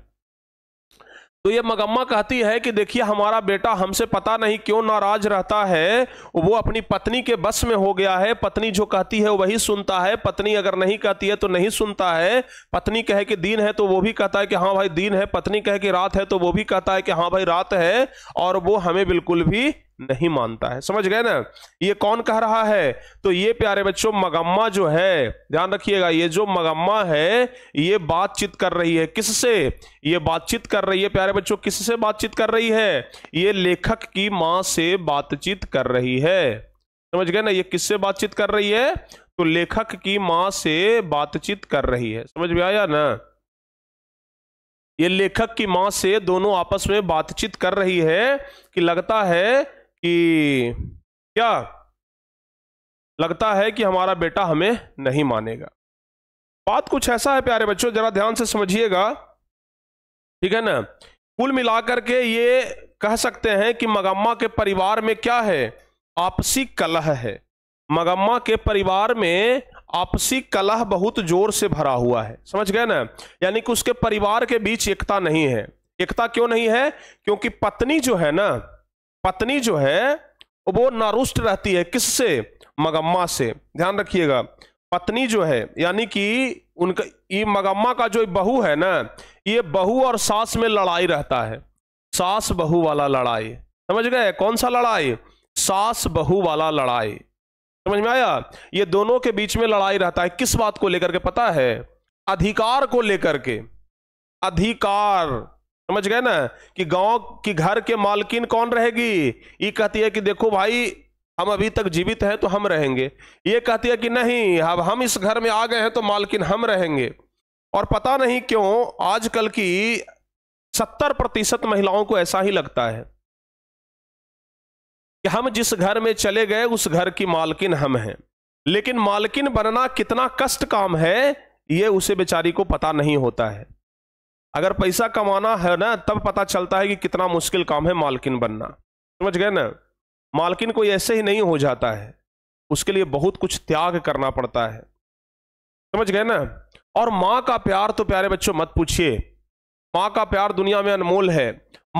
तो ये मगम्मा कहती है कि देखिए हमारा बेटा हमसे पता नहीं क्यों नाराज रहता है वो अपनी पत्नी के बस में हो गया है पत्नी जो कहती है वही सुनता है पत्नी अगर नहीं कहती है तो नहीं सुनता है पत्नी कहे कि दिन है तो वो भी कहता है कि हाँ भाई दिन है पत्नी कहे कि रात है तो वो भी कहता है कि हाँ भाई रात है और वो हमें बिल्कुल भी नहीं मानता है समझ गए ना ये कौन कह रहा है तो ये प्यारे बच्चों मगम्मा जो है ध्यान रखिएगा ये जो मगम्मा है ये बातचीत कर रही है किससे ये बातचीत कर रही है प्यारे बच्चों किससे बातचीत कर रही है ये लेखक की मां से बातचीत कर रही है समझ गए ना ये किससे बातचीत कर रही है तो लेखक की मां से बातचीत कर रही है समझ में आया ना ये लेखक की मां से दोनों आपस में बातचीत कर रही है कि लगता है कि क्या लगता है कि हमारा बेटा हमें नहीं मानेगा बात कुछ ऐसा है प्यारे बच्चों जरा ध्यान से समझिएगा ठीक है ना कुल मिलाकर के ये कह सकते हैं कि मगम्मा के परिवार में क्या है आपसी कलह है मगम्मा के परिवार में आपसी कलह बहुत जोर से भरा हुआ है समझ गए ना यानी कि उसके परिवार के बीच एकता नहीं है एकता क्यों नहीं है क्योंकि पत्नी जो है ना पत्नी जो है वो नारुष्ट रहती है किससे मगम्मा से ध्यान रखिएगा पत्नी जो है यानी कि उनका ये मगम्मा का जो बहू है ना ये बहू और सास में लड़ाई रहता है सास बहू वाला लड़ाई समझ गए कौन सा लड़ाई सास बहू वाला लड़ाई समझ में आया ये दोनों के बीच में लड़ाई रहता है किस बात को लेकर के पता है अधिकार को लेकर के अधिकार समझ गए ना कि गांव की घर के मालकिन कौन रहेगी ये कहती है कि देखो भाई हम अभी तक जीवित हैं तो हम रहेंगे ये कहती है कि नहीं अब हम इस घर में आ गए हैं तो मालकिन हम रहेंगे और पता नहीं क्यों आजकल की सत्तर प्रतिशत महिलाओं को ऐसा ही लगता है कि हम जिस घर में चले गए उस घर की मालकिन हम हैं लेकिन मालकिन बनना कितना कष्ट काम है ये उसे बेचारी को पता नहीं होता है अगर पैसा कमाना है ना तब पता चलता है कि कितना मुश्किल काम है मालकिन बनना समझ गए ना मालकिन कोई ऐसे ही नहीं हो जाता है उसके लिए बहुत कुछ त्याग करना पड़ता है समझ गए ना और माँ का प्यार तो प्यारे बच्चों मत पूछिए माँ का प्यार दुनिया में अनमोल है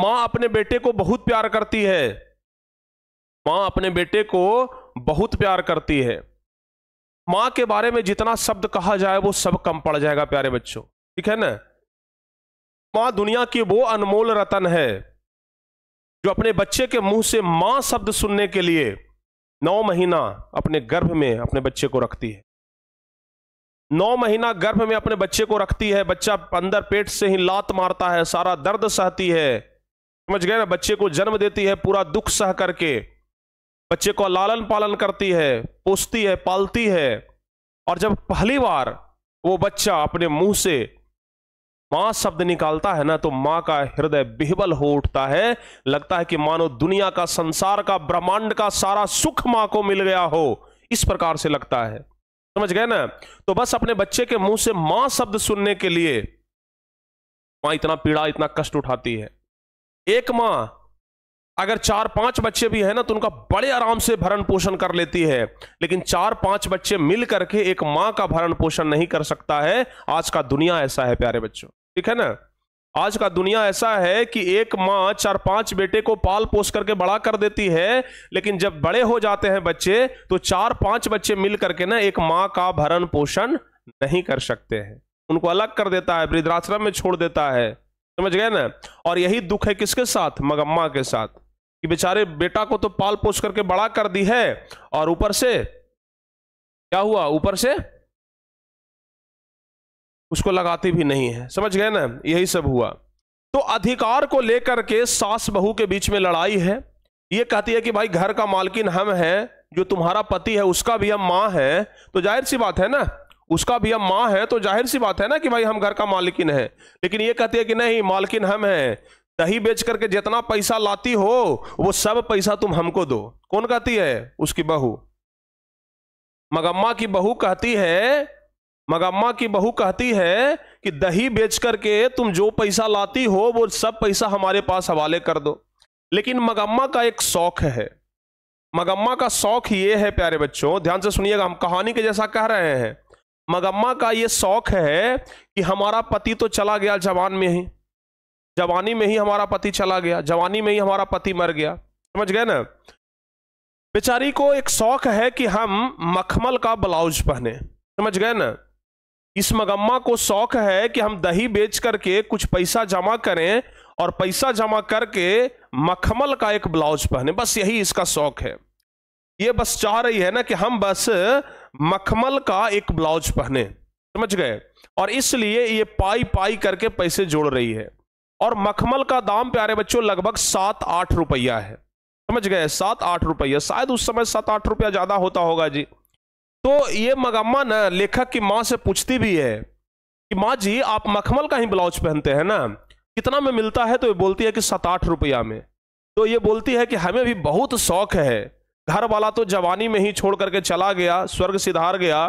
माँ अपने बेटे को बहुत प्यार करती है माँ अपने बेटे को बहुत प्यार करती है माँ के बारे में जितना शब्द कहा जाए वो सब कम पड़ जाएगा प्यारे बच्चों ठीक है ना माँ दुनिया की वो अनमोल रतन है जो अपने बच्चे के मुंह से मां शब्द सुनने के लिए नौ महीना अपने गर्भ में अपने बच्चे को रखती है नौ महीना गर्भ में अपने बच्चे को रखती है बच्चा अंदर पेट से ही लात मारता है सारा दर्द सहती है समझ गए ना बच्चे को जन्म देती है पूरा दुख सह करके बच्चे को लालन पालन करती है पोसती है पालती है और जब पहली बार वो बच्चा अपने मुंह से मां शब्द निकालता है ना तो मां का हृदय बिहबल हो उठता है लगता है कि मानो दुनिया का संसार का ब्रह्मांड का सारा सुख मां को मिल गया हो इस प्रकार से लगता है समझ गए ना तो बस अपने बच्चे के मुंह से मां शब्द सुनने के लिए मां इतना पीड़ा इतना कष्ट उठाती है एक मां अगर चार पांच बच्चे भी हैं ना तो उनका बड़े आराम से भरण पोषण कर लेती है लेकिन चार पांच बच्चे मिल करके एक मां का भरण पोषण नहीं कर सकता है आज का दुनिया ऐसा है प्यारे बच्चों ठीक है ना आज का दुनिया ऐसा है कि एक माँ चार पांच बेटे को पाल पोस करके बड़ा कर देती है लेकिन जब बड़े हो जाते हैं बच्चे तो चार पांच बच्चे मिल करके ना एक माँ का भरण पोषण नहीं कर सकते हैं उनको अलग कर देता है वृद्धाश्रम में छोड़ देता है समझ गए ना और यही दुख है किसके साथ मगम्मा के साथ कि बेचारे बेटा को तो पाल पोष करके बड़ा कर दी है और ऊपर से क्या हुआ ऊपर से उसको लगाती भी नहीं है समझ गए ना यही सब हुआ तो अधिकार को लेकर के सास बहू के बीच में लड़ाई है ये कहती है कि भाई घर का मालकिन हम हैं जो तुम्हारा पति है उसका भी हम माँ है तो जाहिर सी बात है ना उसका भी हम माँ है तो जाहिर सी बात है ना कि भाई हम घर का मालकिन है लेकिन ये कहती है कि नहीं मालकिन हम हैं दही बेच करके जितना पैसा लाती हो वो सब पैसा तुम हमको दो कौन कहती है उसकी बहू मगम्मा की बहू कहती है मगम्मा की बहू कहती है कि दही बेच करके तुम जो पैसा लाती हो वो सब पैसा हमारे पास हवाले कर दो लेकिन मगम्मा का एक शौक है मगम्मा का शौक ये है प्यारे बच्चों ध्यान से सुनिएगा हम कहानी के जैसा कह रहे हैं मगम्मा का ये शौक है कि हमारा पति तो चला गया जवान में ही जवानी में ही हमारा पति चला गया जवानी में ही हमारा पति मर गया समझ गए ना बेचारी को एक शौक है कि हम मखमल का ब्लाउज पहने समझ गए ना इस मगम्मा को शौक है कि हम दही बेच करके कुछ पैसा जमा करें और पैसा जमा करके मखमल का एक ब्लाउज पहने बस यही इसका शौक है ये बस चाह रही है ना कि हम बस मखमल का एक ब्लाउज पहने समझ गए और इसलिए ये पाई पाई करके पैसे जोड़ रही है और मखमल का दाम प्यारे बच्चों लगभग सात आठ रुपया है समझ गए सात आठ रुपया शायद उस समय सात आठ रुपया ज़्यादा होता होगा जी तो ये मगम्मा ना लेखक की माँ से पूछती भी है कि माँ जी आप मखमल का ही ब्लाउज पहनते हैं ना कितना में मिलता है तो ये बोलती है कि सात आठ रुपया में तो ये बोलती है कि हमें भी बहुत शौक है घर वाला तो जवानी में ही छोड़ करके चला गया स्वर्ग सिधार गया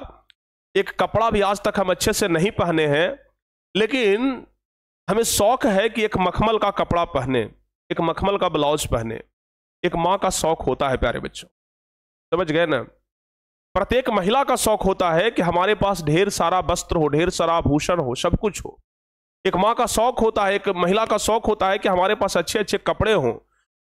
एक कपड़ा भी आज तक हम अच्छे से नहीं पहने हैं लेकिन हमें शौक है कि एक मखमल का कपड़ा पहने एक मखमल का ब्लाउज पहने एक माँ का शौक होता है प्यारे बच्चों समझ गए ना प्रत्येक महिला का शौक होता है कि हमारे पास ढेर सारा वस्त्र हो ढेर सारा भूषण हो सब कुछ हो एक माँ का शौक होता है एक महिला का शौक होता है कि हमारे पास अच्छे अच्छे कपड़े हों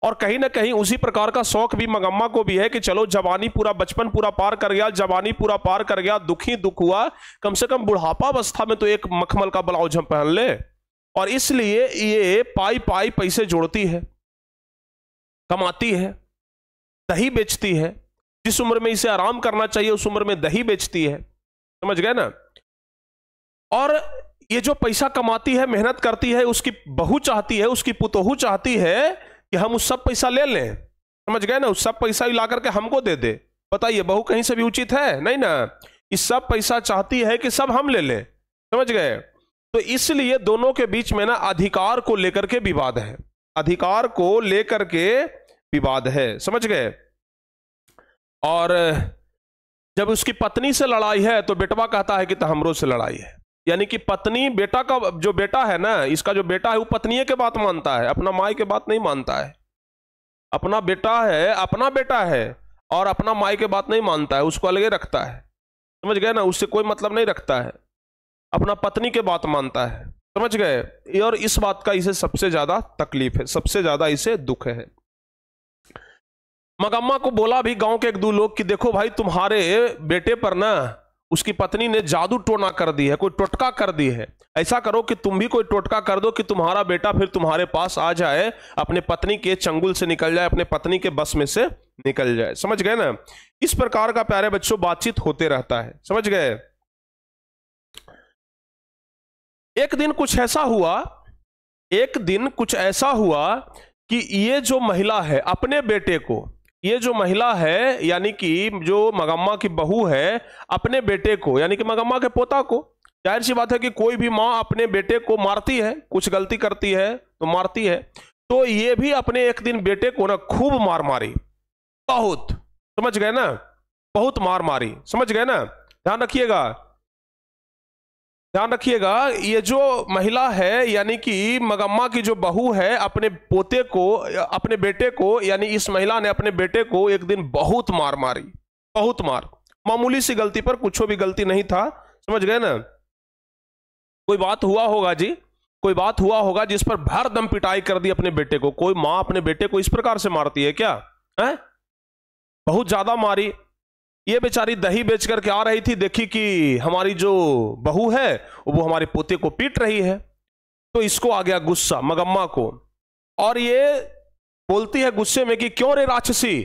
और कहीं ना कहीं उसी प्रकार का शौक भी मगम्मा को भी है कि चलो जवानी पूरा बचपन पूरा पार कर गया जवानी पूरा पार कर गया दुखी दुख हुआ कम से कम बुढ़ापा अवस्था में तो एक मखमल का ब्लाउज हम पहन ले और इसलिए ये पाई पाई पैसे जोड़ती है कमाती है दही बेचती है जिस उम्र में इसे आराम करना चाहिए उस उम्र में दही बेचती है समझ गए ना और ये जो पैसा कमाती है मेहनत करती है उसकी बहू चाहती है उसकी पुतोहू चाहती है कि हम उस सब पैसा ले लें समझ गए ना उस सब पैसा ला करके हमको दे दे बताइए बहू कहीं से भी उचित है नहीं ना इस सब पैसा चाहती है कि सब हम ले लें समझ गए तो इसलिए दोनों के बीच में ना अधिकार को लेकर के विवाद है अधिकार को लेकर के विवाद है समझ गए और जब उसकी पत्नी से लड़ाई है तो बेटवा कहता है कि तहमरों से लड़ाई है यानी कि पत्नी बेटा का जो बेटा है ना इसका जो बेटा है वो पत्नी के बात मानता है अपना माई के बात नहीं मानता है अपना बेटा है अपना बेटा है और अपना माई के बात नहीं मानता है उसको अलग रखता है समझ गए ना उससे कोई मतलब नहीं रखता है अपना पत्नी के बात मानता है समझ गए और इस बात का इसे सबसे ज्यादा तकलीफ है सबसे ज्यादा इसे दुख है मगम्मा को बोला भी गांव के एक दो लोग कि देखो भाई तुम्हारे बेटे पर ना उसकी पत्नी ने जादू टोना कर दी है कोई टोटका कर दी है ऐसा करो कि तुम भी कोई टोटका कर दो कि तुम्हारा बेटा फिर तुम्हारे पास आ जाए अपने पत्नी के चंगुल से निकल जाए अपने पत्नी के बस में से निकल जाए समझ गए ना इस प्रकार का प्यारे बच्चों बातचीत होते रहता है समझ गए एक दिन कुछ ऐसा हुआ एक दिन कुछ ऐसा हुआ कि ये जो महिला है अपने बेटे को ये जो महिला है यानी कि जो मगम्मा की बहू है अपने बेटे को यानी कि मगम्मा के पोता को जाहिर सी बात है कि कोई भी माँ अपने बेटे को मारती है कुछ गलती करती है तो मारती है तो ये भी अपने एक दिन बेटे को ना खूब मार मारी बहुत समझ गए ना बहुत मार मारी समझ गए ना ध्यान रखिएगा ध्यान रखिएगा ये जो महिला है यानी कि मगम्मा की जो बहू है अपने पोते को अपने बेटे को यानी इस महिला ने अपने बेटे को एक दिन बहुत मार मारी बहुत मार मामूली सी गलती पर कुछ भी गलती नहीं था समझ गए ना कोई बात हुआ होगा जी कोई बात हुआ होगा जिस पर भर दम पिटाई कर दी अपने बेटे को कोई माँ अपने बेटे को इस प्रकार से मारती है क्या है बहुत ज्यादा मारी ये बेचारी दही बेच करके आ रही थी देखी कि हमारी जो बहू है वो हमारे पोते को पीट रही है तो इसको आ गया गुस्सा मगम्मा को और ये बोलती है गुस्से में कि क्यों रे राक्षसी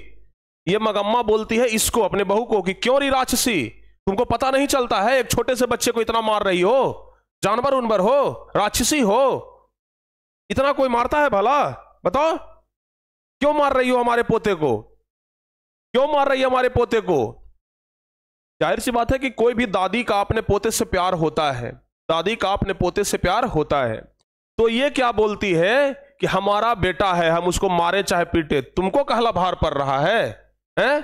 ये मगम्मा बोलती है इसको अपने बहू को कि क्यों रे राक्षसी तुमको पता नहीं चलता है एक छोटे से बच्चे को इतना मार रही हो जानवर उनवर हो राक्षसी हो इतना कोई मारता है भला बताओ क्यों मार रही हो हमारे पोते को क्यों मार रही है हमारे पोते को जाहिर सी बात है कि कोई भी दादी का अपने पोते से प्यार होता है दादी का अपने पोते से प्यार होता है तो ये क्या बोलती है कि हमारा बेटा है हम उसको मारे चाहे पीटे तुमको कहला भार पड़ रहा है हैं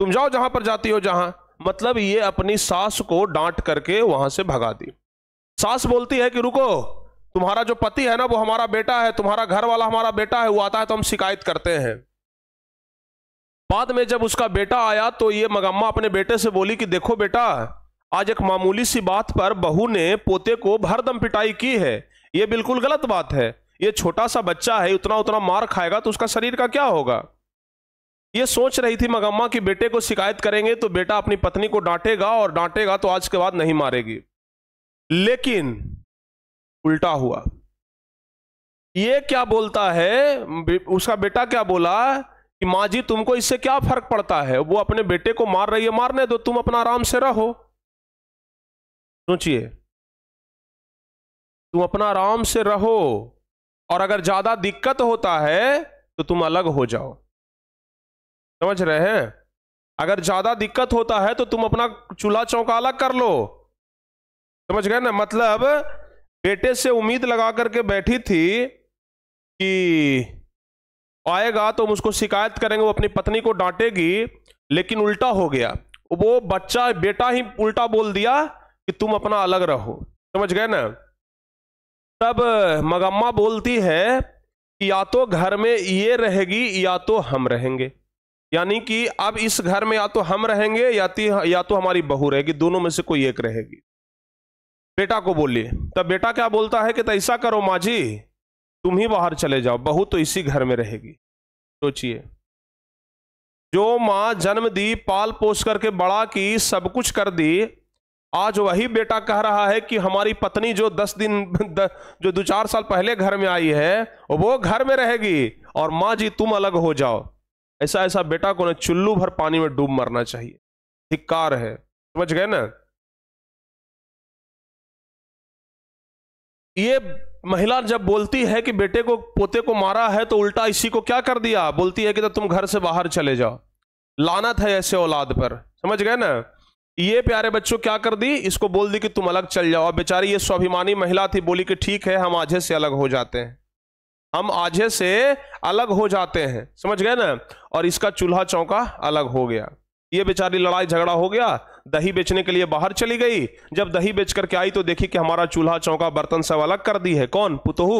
तुम जाओ जहां पर जाती हो जहां मतलब ये अपनी सास को डांट करके वहां से भगा दी सास बोलती है कि रुको तुम्हारा जो पति है ना वो हमारा बेटा है तुम्हारा घर वाला हमारा बेटा है वो आता है तो हम शिकायत करते हैं बाद में जब उसका बेटा आया तो ये मगम्मा अपने बेटे से बोली कि देखो बेटा आज एक मामूली सी बात पर बहू ने पोते को भरदम पिटाई की है ये बिल्कुल गलत बात है ये छोटा सा बच्चा है उतना उतना मार खाएगा तो उसका शरीर का क्या होगा ये सोच रही थी मगम्मा कि बेटे को शिकायत करेंगे तो बेटा अपनी पत्नी को डांटेगा और डांटेगा तो आज के बाद नहीं मारेगी लेकिन उल्टा हुआ ये क्या बोलता है उसका बेटा क्या बोला कि माँ जी तुमको इससे क्या फर्क पड़ता है वो अपने बेटे को मार रही है मारने दो तुम अपना आराम से रहो सोचिए तुम अपना आराम से रहो और अगर ज्यादा दिक्कत होता है तो तुम अलग हो जाओ समझ रहे हैं अगर ज्यादा दिक्कत होता है तो तुम अपना चूल्हा चौका अलग कर लो समझ गए ना मतलब बेटे से उम्मीद लगा करके बैठी थी कि आएगा तो हम उसको शिकायत करेंगे वो अपनी पत्नी को डांटेगी लेकिन उल्टा हो गया वो बच्चा बेटा ही उल्टा बोल दिया कि तुम अपना अलग रहो समझ गए ना तब मगम्मा बोलती है कि या तो घर में ये रहेगी या तो हम रहेंगे यानी कि अब इस घर में या तो हम रहेंगे या या तो हमारी बहू रहेगी दोनों में से कोई एक रहेगी बेटा को बोलिए तब बेटा क्या बोलता है कि तैसा ऐसा करो माँ जी तुम ही बाहर चले जाओ बहू तो इसी घर में रहेगी सोचिए जो माँ जन्म दी पाल पोस करके बड़ा की सब कुछ कर दी आज वही बेटा कह रहा है कि हमारी पत्नी जो दस दिन द, जो दो चार साल पहले घर में आई है वो घर में रहेगी और माँ जी तुम अलग हो जाओ ऐसा ऐसा बेटा को ना चुल्लू भर पानी में डूब मरना चाहिए धिक्कार है समझ गए ना ये महिला जब बोलती है कि बेटे को पोते को मारा है तो उल्टा इसी को क्या कर दिया बोलती है कि तो तुम घर से बाहर चले जाओ लानत है ऐसे औलाद पर समझ गए ना ये प्यारे बच्चों क्या कर दी इसको बोल दी कि तुम अलग चल जाओ और बेचारी ये स्वाभिमानी महिला थी बोली कि ठीक है हम आझे से अलग हो जाते हैं हम आझे से अलग हो जाते हैं समझ गए ना और इसका चूल्हा चौका अलग हो गया ये बेचारी लड़ाई झगड़ा हो गया दही बेचने के लिए बाहर चली गई जब दही बेच करके आई तो देखी कि हमारा चूल्हा चौका बर्तन सब अलग कर दी है कौन पुतहू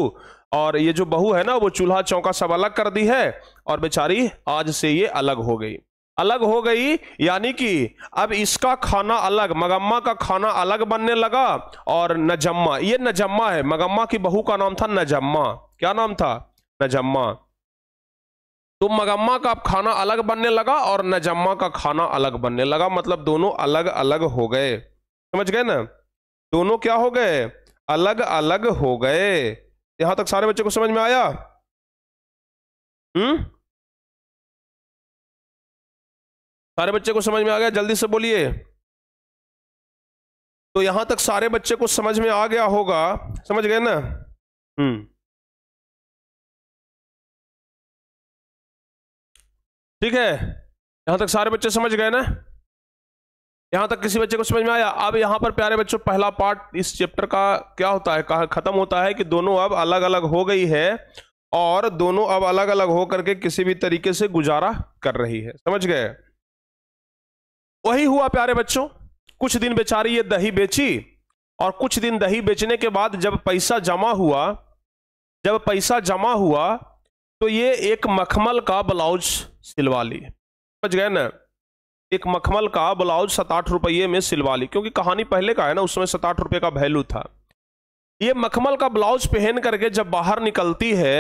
और ये जो बहू है ना वो चूल्हा चौका सब अलग कर दी है और बेचारी आज से ये अलग हो गई अलग हो गई यानी कि अब इसका खाना अलग मगम्मा का खाना अलग बनने लगा और नजम्मा ये नजम्मा है मगम्मा की बहू का नाम था नजम्मा क्या नाम था नजम्मा तो मगम्मा का खाना अलग बनने लगा और नजम्मा का खाना अलग बनने लगा मतलब दोनों अलग अलग हो गए समझ गए ना दोनों क्या हो गए अलग अलग हो गए यहां तक सारे बच्चों को समझ में आया हम्म सारे बच्चे को समझ में आ गया जल्दी से बोलिए तो यहां तक सारे बच्चे को समझ में आ गया होगा समझ गए ना हम्म ठीक है यहां तक सारे बच्चे समझ गए ना यहां तक किसी बच्चे को समझ में आया अब यहां पर प्यारे बच्चों पहला पार्ट इस चैप्टर का क्या होता है कहा खत्म होता है कि दोनों अब अलग अलग हो गई है और दोनों अब अलग अलग हो करके किसी भी तरीके से गुजारा कर रही है समझ गए वही हुआ प्यारे बच्चों कुछ दिन बेचारी ये दही बेची और कुछ दिन दही बेचने के बाद जब पैसा जमा हुआ जब पैसा जमा हुआ तो ये एक मखमल का ब्लाउज सिलवा ली समझ गए ना एक मखमल का ब्लाउज सताठ रुपये में सिलवा ली क्योंकि कहानी पहले का है ना उसमें सताठ रुपये का वैल्यू था ये मखमल का ब्लाउज पहन करके जब बाहर निकलती है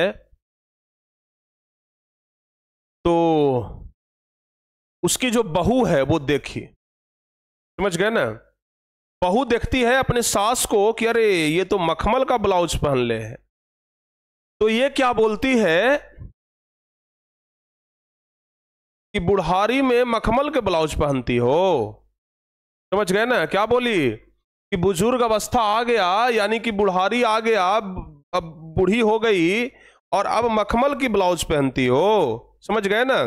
तो उसकी जो बहू है वो देखी समझ गए ना बहू देखती है अपने सास को कि अरे ये तो मखमल का ब्लाउज पहन ले है तो ये क्या बोलती है कि बुढ़ारी में मखमल के ब्लाउज पहनती हो समझ गए ना क्या बोली कि बुजुर्ग अवस्था आ गया यानी कि बुढ़ारी आ गया अब बूढ़ी हो गई और अब मखमल की ब्लाउज पहनती हो समझ गए ना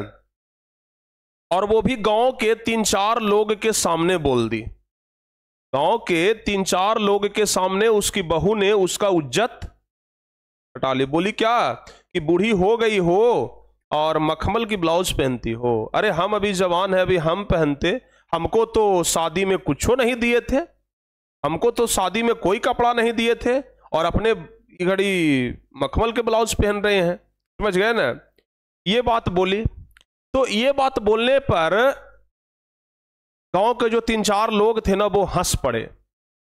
और वो भी गांव के तीन चार लोग के सामने बोल दी गांव के तीन चार लोग के सामने उसकी बहू ने उसका उज्जत हटा ली बोली क्या कि बूढ़ी हो गई हो और मखमल की ब्लाउज पहनती हो अरे हम अभी जवान है अभी हम पहनते हमको तो शादी में कुछ नहीं दिए थे हमको तो शादी में कोई कपड़ा नहीं दिए थे और अपने घड़ी मखमल के ब्लाउज पहन रहे हैं समझ गए ना ये बात बोली तो ये बात बोलने पर गांव के जो तीन चार लोग थे ना वो हंस पड़े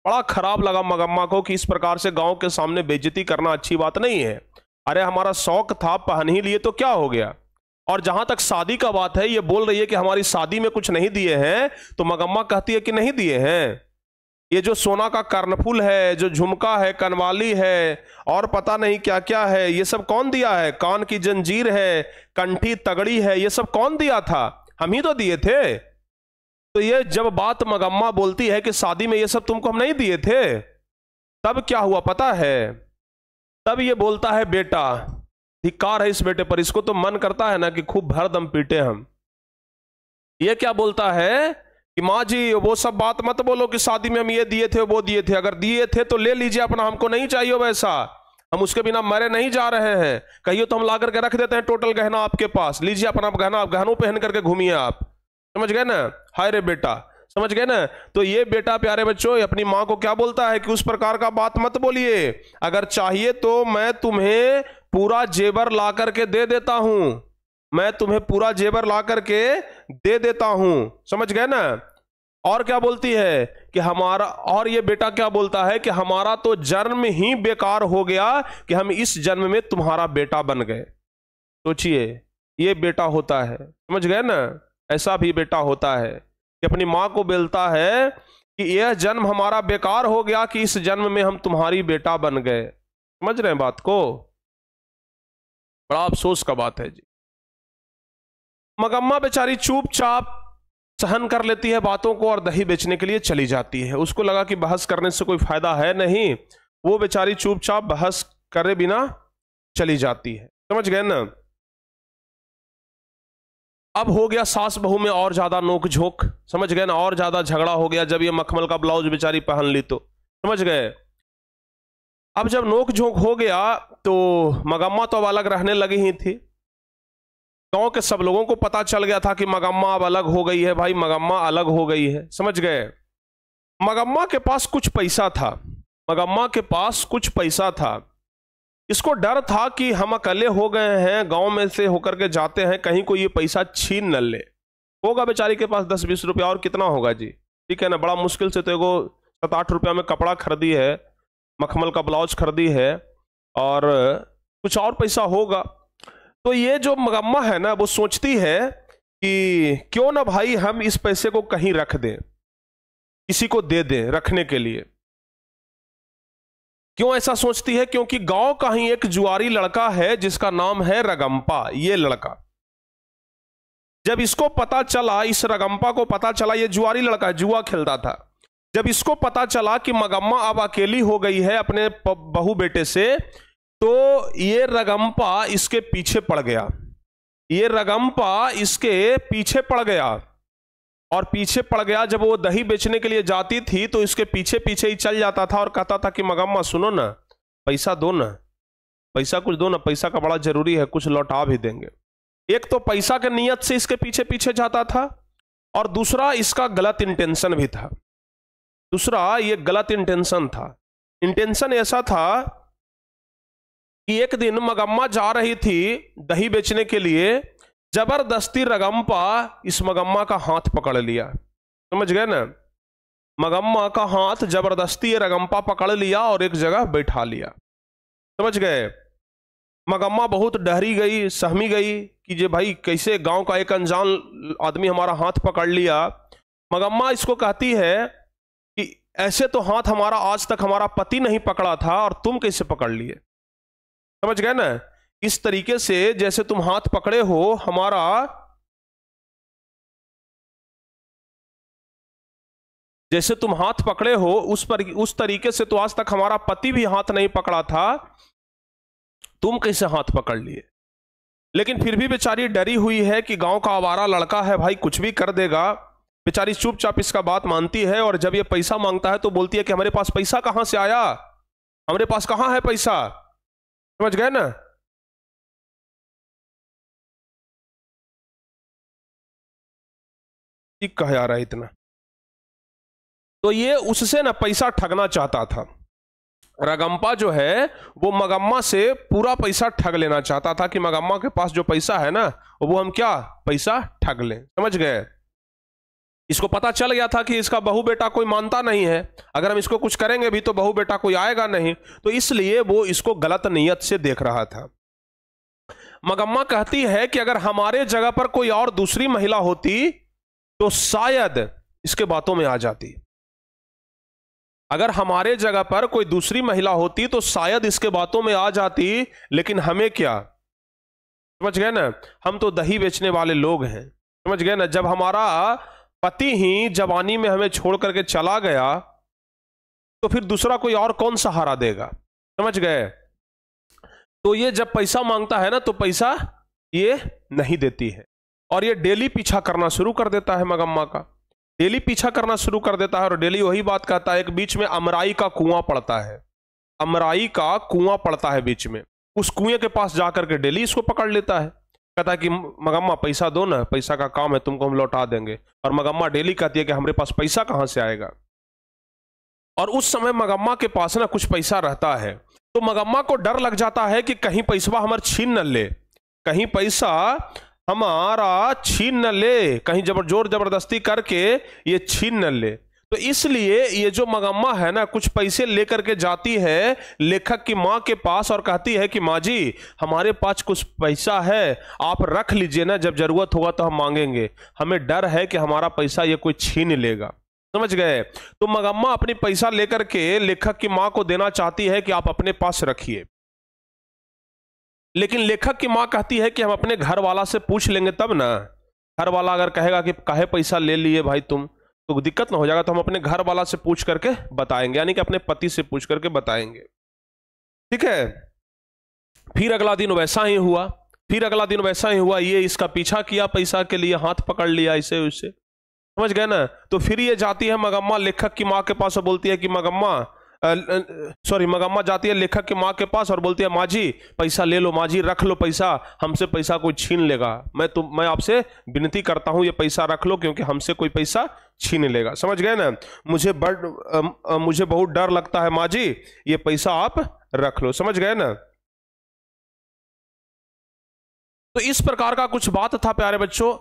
बड़ा खराब लगा मगम्मा को कि इस प्रकार से गांव के सामने बेजती करना अच्छी बात नहीं है अरे हमारा शौक था पहन ही लिए तो क्या हो गया और जहां तक शादी का बात है ये बोल रही है कि हमारी शादी में कुछ नहीं दिए हैं तो मगम्मा कहती है कि नहीं दिए हैं ये जो सोना का कर्णफुल है जो झुमका है कनवाली है और पता नहीं क्या क्या है ये सब कौन दिया है कान की जंजीर है कंठी तगड़ी है ये सब कौन दिया था हम ही तो दिए थे तो ये जब बात मगम्मा बोलती है कि शादी में ये सब तुमको हम नहीं दिए थे तब क्या हुआ पता है तब ये बोलता है बेटा धिकार है इस बेटे पर इसको तो मन करता है ना कि खूब भर दम पीटे हम ये क्या बोलता है कि माँ जी वो सब बात मत बोलो कि शादी में हम ये दिए थे वो दिए थे अगर दिए थे तो ले लीजिए अपना हमको नहीं चाहिए वैसा हम उसके बिना मरे नहीं जा रहे हैं कहिए तो हम ला करके रख देते हैं टोटल गहना आपके पास लीजिए अपना गहना आप गहनों पहन करके घूमिए आप समझ गए ना हाय रे बेटा समझ गए ना तो ये बेटा प्यारे बच्चों अपनी माँ को क्या बोलता है कि उस प्रकार का बात मत बोलिए अगर चाहिए तो मैं तुम्हें पूरा जेबर ला करके दे देता हूं मैं तुम्हें पूरा जेबर ला करके दे देता हूं समझ गए ना और क्या बोलती है कि हमारा और ये बेटा क्या बोलता है कि हमारा तो जन्म ही बेकार हो गया कि हम इस जन्म में तुम्हारा बेटा बन गए सोचिए ये बेटा होता है समझ गए ना ऐसा भी बेटा होता है अपनी माँ को बेलता है कि यह जन्म हमारा बेकार हो गया कि इस जन्म में हम तुम्हारी बेटा बन गए समझ रहे हैं बात को बड़ा अफसोस का बात है जी मगम्मा बेचारी चुपचाप सहन कर लेती है बातों को और दही बेचने के लिए चली जाती है उसको लगा कि बहस करने से कोई फायदा है नहीं वो बेचारी चुपचाप बहस करे बिना चली जाती है समझ गए ना अब हो गया सास बहू में और ज्यादा नोक झोंक समझ गए ना और ज्यादा झगड़ा हो गया जब ये मखमल का ब्लाउज बेचारी पहन ली तो समझ गए अब जब नोक झोंक हो गया तो मगम्मा तो अब अलग रहने लगी ही थी गांव के सब लोगों को पता चल गया था कि मगम्मा अब अलग हो गई है भाई मगम्मा अलग हो गई है समझ गए मगम्मा के पास कुछ पैसा था मगम्मा के पास कुछ पैसा था इसको डर था कि हम अकेले हो गए हैं गांव में से होकर के जाते हैं कहीं को ये पैसा छीन न ले होगा बेचारी के पास दस बीस रुपया और कितना होगा जी ठीक है ना बड़ा मुश्किल से तो एगो सात आठ रुपया में कपड़ा खरीदी है मखमल का ब्लाउज खरीदी है और कुछ और पैसा होगा तो ये जो मगम्मा है ना वो सोचती है कि क्यों ना भाई हम इस पैसे को कहीं रख दें किसी को दे दें रखने के लिए क्यों ऐसा सोचती है क्योंकि गांव का ही एक जुआरी लड़का है जिसका नाम है रगम्पा ये लड़का जब इसको पता चला इस रगम्पा को पता चला ये जुआरी लड़का जुआ खेलता था जब इसको पता चला कि मगम्मा अब अकेली हो गई है अपने बहु बेटे से तो ये रगम्पा इसके पीछे पड़ गया ये रगम्पा इसके पीछे पड़ गया और पीछे पड़ गया जब वो दही बेचने के लिए जाती थी तो इसके पीछे पीछे ही चल जाता था और कहता था कि मगम्मा सुनो ना पैसा दो ना पैसा कुछ दो ना पैसा का बड़ा जरूरी है कुछ लौटा भी देंगे एक तो पैसा के नियत से इसके पीछे पीछे जाता था और दूसरा इसका गलत इंटेंशन भी था दूसरा ये गलत इंटेंशन था इंटेंशन ऐसा था कि एक दिन मगम्मा जा रही थी दही बेचने के लिए जबरदस्ती रगम्पा इस मगम्मा का हाथ पकड़ लिया समझ गए ना मगम्मा का हाथ जबरदस्ती ये रगम्पा पकड़ लिया और एक जगह बैठा लिया समझ गए मगम्मा बहुत डहरी गई सहमी गई कि जे भाई कैसे गांव का एक अनजान आदमी हमारा हाथ पकड़ लिया मगम्मा इसको कहती है कि ऐसे तो हाथ हमारा आज तक हमारा पति नहीं पकड़ा था और तुम कैसे पकड़ लिए समझ गए ना इस तरीके से जैसे तुम हाथ पकड़े हो हमारा जैसे तुम हाथ पकड़े हो उस पर उस तरीके से तो आज तक हमारा पति भी हाथ नहीं पकड़ा था तुम कैसे हाथ पकड़ लिए लेकिन फिर भी बेचारी डरी हुई है कि गांव का आवारा लड़का है भाई कुछ भी कर देगा बेचारी चुपचाप इसका बात मानती है और जब ये पैसा मांगता है तो बोलती है कि हमारे पास पैसा कहां से आया हमारे पास कहां है पैसा समझ गए ना कहा जा रहा है इतना तो ये उससे ना पैसा ठगना चाहता था रगम्पा जो है वो मगम्मा से पूरा पैसा ठग लेना चाहता था कि मगम्मा के पास जो पैसा है ना वो हम क्या पैसा ठग लें समझ गए इसको पता चल गया था कि इसका बहू बेटा कोई मानता नहीं है अगर हम इसको कुछ करेंगे भी तो बहू बेटा कोई आएगा नहीं तो इसलिए वो इसको गलत नीयत से देख रहा था मगम्मा कहती है कि अगर हमारे जगह पर कोई और दूसरी महिला होती तो शायद इसके बातों में आ जाती अगर हमारे जगह पर कोई दूसरी महिला होती तो शायद इसके बातों में आ जाती लेकिन हमें क्या समझ गए ना हम तो दही बेचने वाले लोग हैं समझ गए ना जब हमारा पति ही जवानी में हमें छोड़ करके चला गया तो फिर दूसरा कोई और कौन सहारा देगा समझ गए तो ये जब पैसा मांगता है ना तो पैसा ये नहीं देती है और ये डेली पीछा करना शुरू कर देता है मगम्मा का डेली पीछा करना शुरू कर देता है और डेली वही बात कहता है कि बीच में अमराई का कुआं पड़ता है अमराई का कुआं पड़ता है बीच में उस कुएं के पास जाकर के डेली इसको पकड़ लेता है कहता है कि मगम्मा पैसा दो ना पैसा का काम है तुमको हम लौटा देंगे और मगम्मा डेली कहती है कि हमारे पास पैसा कहाँ से आएगा और उस समय मगम्मा के पास ना कुछ पैसा रहता है तो मगम्मा को डर लग जाता है कि कहीं पैसा हमारे छीन न ले कहीं पैसा हमारा छीन न ले कहीं जबर जोर जबरदस्ती करके ये छीन न ले तो इसलिए ये जो मगम्मा है ना कुछ पैसे लेकर के जाती है लेखक की माँ के पास और कहती है कि माँ जी हमारे पास कुछ पैसा है आप रख लीजिए ना जब जरूरत होगा तो हम मांगेंगे हमें डर है कि हमारा पैसा ये कोई छीन लेगा समझ गए तो मगम्मा अपनी पैसा लेकर के लेखक की माँ को देना चाहती है कि आप अपने पास रखिए लेकिन लेखक की माँ कहती है कि हम अपने घर वाला से पूछ लेंगे तब ना घर वाला अगर कहेगा कि काहे पैसा ले लिए भाई तुम तो दिक्कत ना हो जाएगा तो हम अपने घर वाला से पूछ करके बताएंगे यानी कि अपने पति से पूछ करके बताएंगे ठीक है फिर अगला दिन वैसा ही हुआ फिर अगला दिन वैसा ही हुआ ये इसका पीछा किया पैसा के लिए हाथ पकड़ लिया इसे उसे समझ गए ना तो फिर ये जाती है मगम्मा लेखक की माँ के पास बोलती है कि मगम्मा सॉरी मगम्मा जाती है लेखक के माँ के पास और बोलती है माँ जी पैसा ले लो माँ जी रख लो पैसा हमसे पैसा कोई छीन लेगा मैं तुम मैं आपसे विनती करता हूँ ये पैसा रख लो क्योंकि हमसे कोई पैसा छीन लेगा समझ गए ना मुझे बड़ मुझे बहुत डर लगता है माँ जी ये पैसा आप रख लो समझ गए ना तो इस प्रकार का कुछ बात था प्यारे बच्चों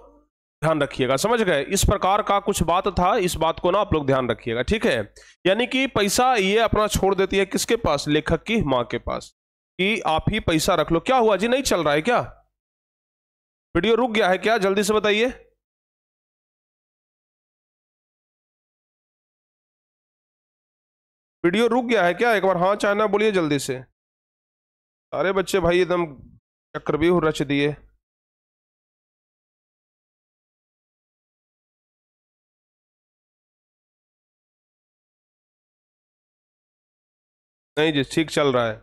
ध्यान रखिएगा समझ गए इस प्रकार का कुछ बात था इस बात को ना आप लोग ध्यान रखिएगा ठीक है यानी कि पैसा ये अपना छोड़ देती है किसके पास लेखक की माँ के पास कि आप ही पैसा रख लो क्या हुआ जी नहीं चल रहा है क्या वीडियो रुक गया है क्या जल्दी से बताइए वीडियो रुक गया है क्या एक बार हाँ चाहना बोलिए जल्दी से सारे बच्चे भाई एकदम भी रच दिए नहीं जी ठीक चल रहा है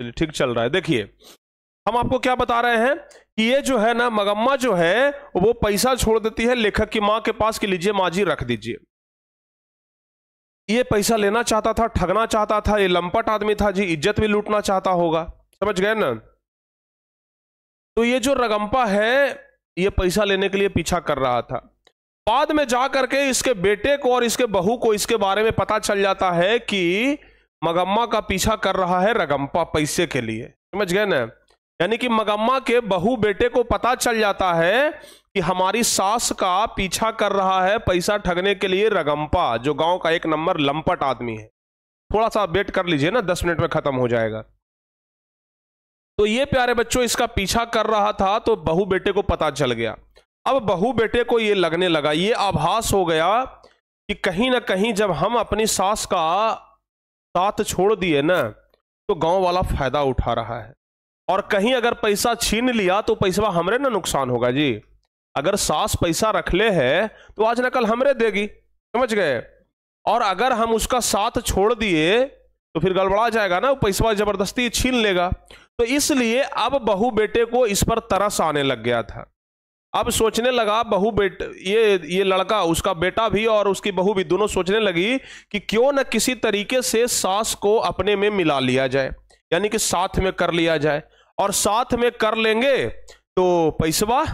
चलिए ठीक चल रहा है देखिए हम आपको क्या बता रहे हैं कि ये जो है ना मगम्मा जो है वो पैसा छोड़ देती है लेखक की माँ के पास कि लीजिए माँ जी रख दीजिए ये पैसा लेना चाहता था ठगना चाहता था ये लंपट आदमी था जी इज्जत भी लूटना चाहता होगा समझ गए ना तो ये जो रगम्पा है ये पैसा लेने के लिए पीछा कर रहा था बाद में जा करके इसके बेटे को और इसके बहू को इसके बारे में पता चल जाता है कि मगम्मा का पीछा कर रहा है रगम्पा पैसे के लिए समझ गए ना यानी कि मगम्मा के बहू बेटे को पता चल जाता है कि हमारी सास का पीछा कर रहा है पैसा ठगने के लिए रगम्पा जो गांव का एक नंबर लंपट आदमी है थोड़ा सा वेट कर लीजिए ना दस मिनट में खत्म हो जाएगा तो ये प्यारे बच्चों इसका पीछा कर रहा था तो बहू बेटे को पता चल गया अब बहू बेटे को ये लगने लगा ये आभास हो गया कि कहीं ना कहीं जब हम अपनी सास का साथ छोड़ दिए ना तो गांव वाला फायदा उठा रहा है और कहीं अगर पैसा छीन लिया तो पैसा हमरे ना नुकसान होगा जी अगर सास पैसा रख ले है तो आज ना कल हमरे देगी समझ गए और अगर हम उसका साथ छोड़ दिए तो फिर गड़बड़ा जाएगा ना पैसा जबरदस्ती छीन लेगा तो इसलिए अब बहू बेटे को इस पर तरस आने लग गया था अब सोचने लगा बहू बेट ये ये लड़का उसका बेटा भी और उसकी बहू भी दोनों सोचने लगी कि क्यों न किसी तरीके से सास को अपने में मिला लिया जाए यानी कि साथ में कर लिया जाए और साथ में कर लेंगे तो पैसवा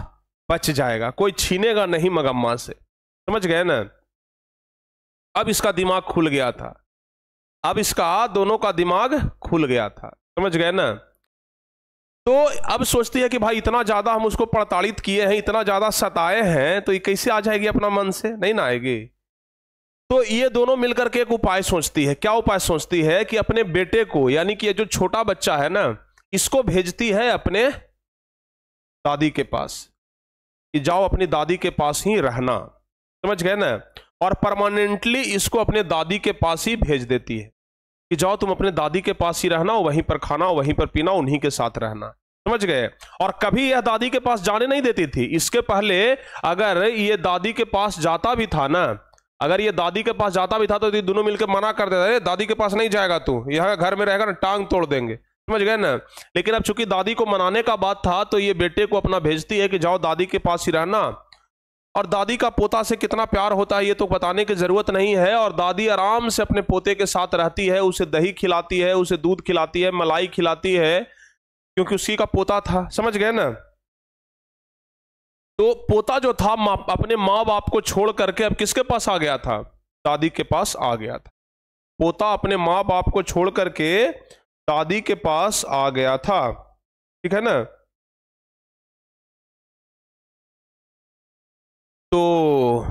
बच जाएगा कोई छीनेगा नहीं मगम्मा से समझ गए ना अब इसका दिमाग खुल गया था अब इसका दोनों का दिमाग खुल गया था समझ गए ना तो अब सोचती है कि भाई इतना ज़्यादा हम उसको पड़ताड़ित किए हैं इतना ज़्यादा सताए हैं तो ये कैसे आ जाएगी अपना मन से नहीं ना आएगी तो ये दोनों मिलकर के एक उपाय सोचती है क्या उपाय सोचती है कि अपने बेटे को यानी कि ये जो छोटा बच्चा है ना इसको भेजती है अपने दादी के पास कि जाओ अपनी दादी के पास ही रहना समझ गए ना और परमानेंटली इसको अपने दादी के पास ही भेज देती है कि जाओ तुम अपने दादी के पास ही रहना वहीं पर खाना वहीं पर पीना उन्हीं के साथ रहना समझ गए और कभी यह दादी के पास जाने नहीं देती थी इसके पहले अगर ये दादी के पास जाता भी था ना अगर ये दादी के पास जाता भी था तो ये दोनों मिलकर मना कर देता अरे दादी के पास नहीं जाएगा तू यहाँ घर में रहेगा ना टांग तोड़ देंगे समझ गए ना लेकिन अब चूंकि दादी को मनाने का बात था तो ये बेटे को अपना भेजती है कि जाओ दादी के पास ही रहना और दादी का पोता से कितना प्यार होता है ये तो बताने की ज़रूरत नहीं है और दादी आराम से अपने पोते के साथ रहती है उसे दही खिलाती है उसे दूध खिलाती है मलाई खिलाती है क्योंकि उसी का पोता था समझ गए ना तो पोता जो था मा, अपने माँ बाप को छोड़ करके अब किसके पास आ गया था दादी के पास आ गया था पोता अपने माँ बाप को छोड़ करके दादी के पास आ गया था ठीक है ना तो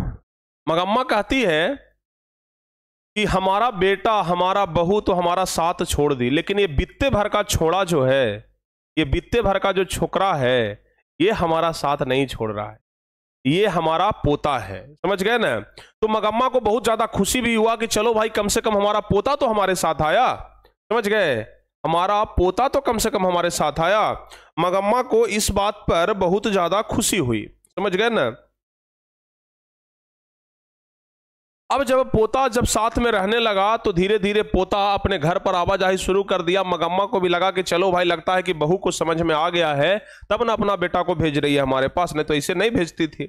मगम्मा कहती है कि हमारा बेटा हमारा बहू तो हमारा साथ छोड़ दी लेकिन ये बित्ते भर का छोड़ा जो है ये बित्ते भर का जो छोकरा है ये हमारा साथ नहीं छोड़ रहा है ये हमारा पोता है समझ गए ना तो मगम्मा को बहुत ज्यादा खुशी भी हुआ कि चलो भाई कम से कम हमारा पोता तो हमारे साथ आया समझ गए हमारा पोता तो कम से कम हमारे साथ आया मगम्मा को इस बात पर बहुत ज्यादा खुशी हुई समझ गए ना अब जब पोता जब साथ में रहने लगा तो धीरे धीरे पोता अपने घर पर आवाजाही शुरू कर दिया मगम्मा को भी लगा कि चलो भाई लगता है कि बहू को समझ में आ गया है तब ना अपना बेटा को भेज रही है हमारे पास नहीं तो इसे नहीं भेजती थी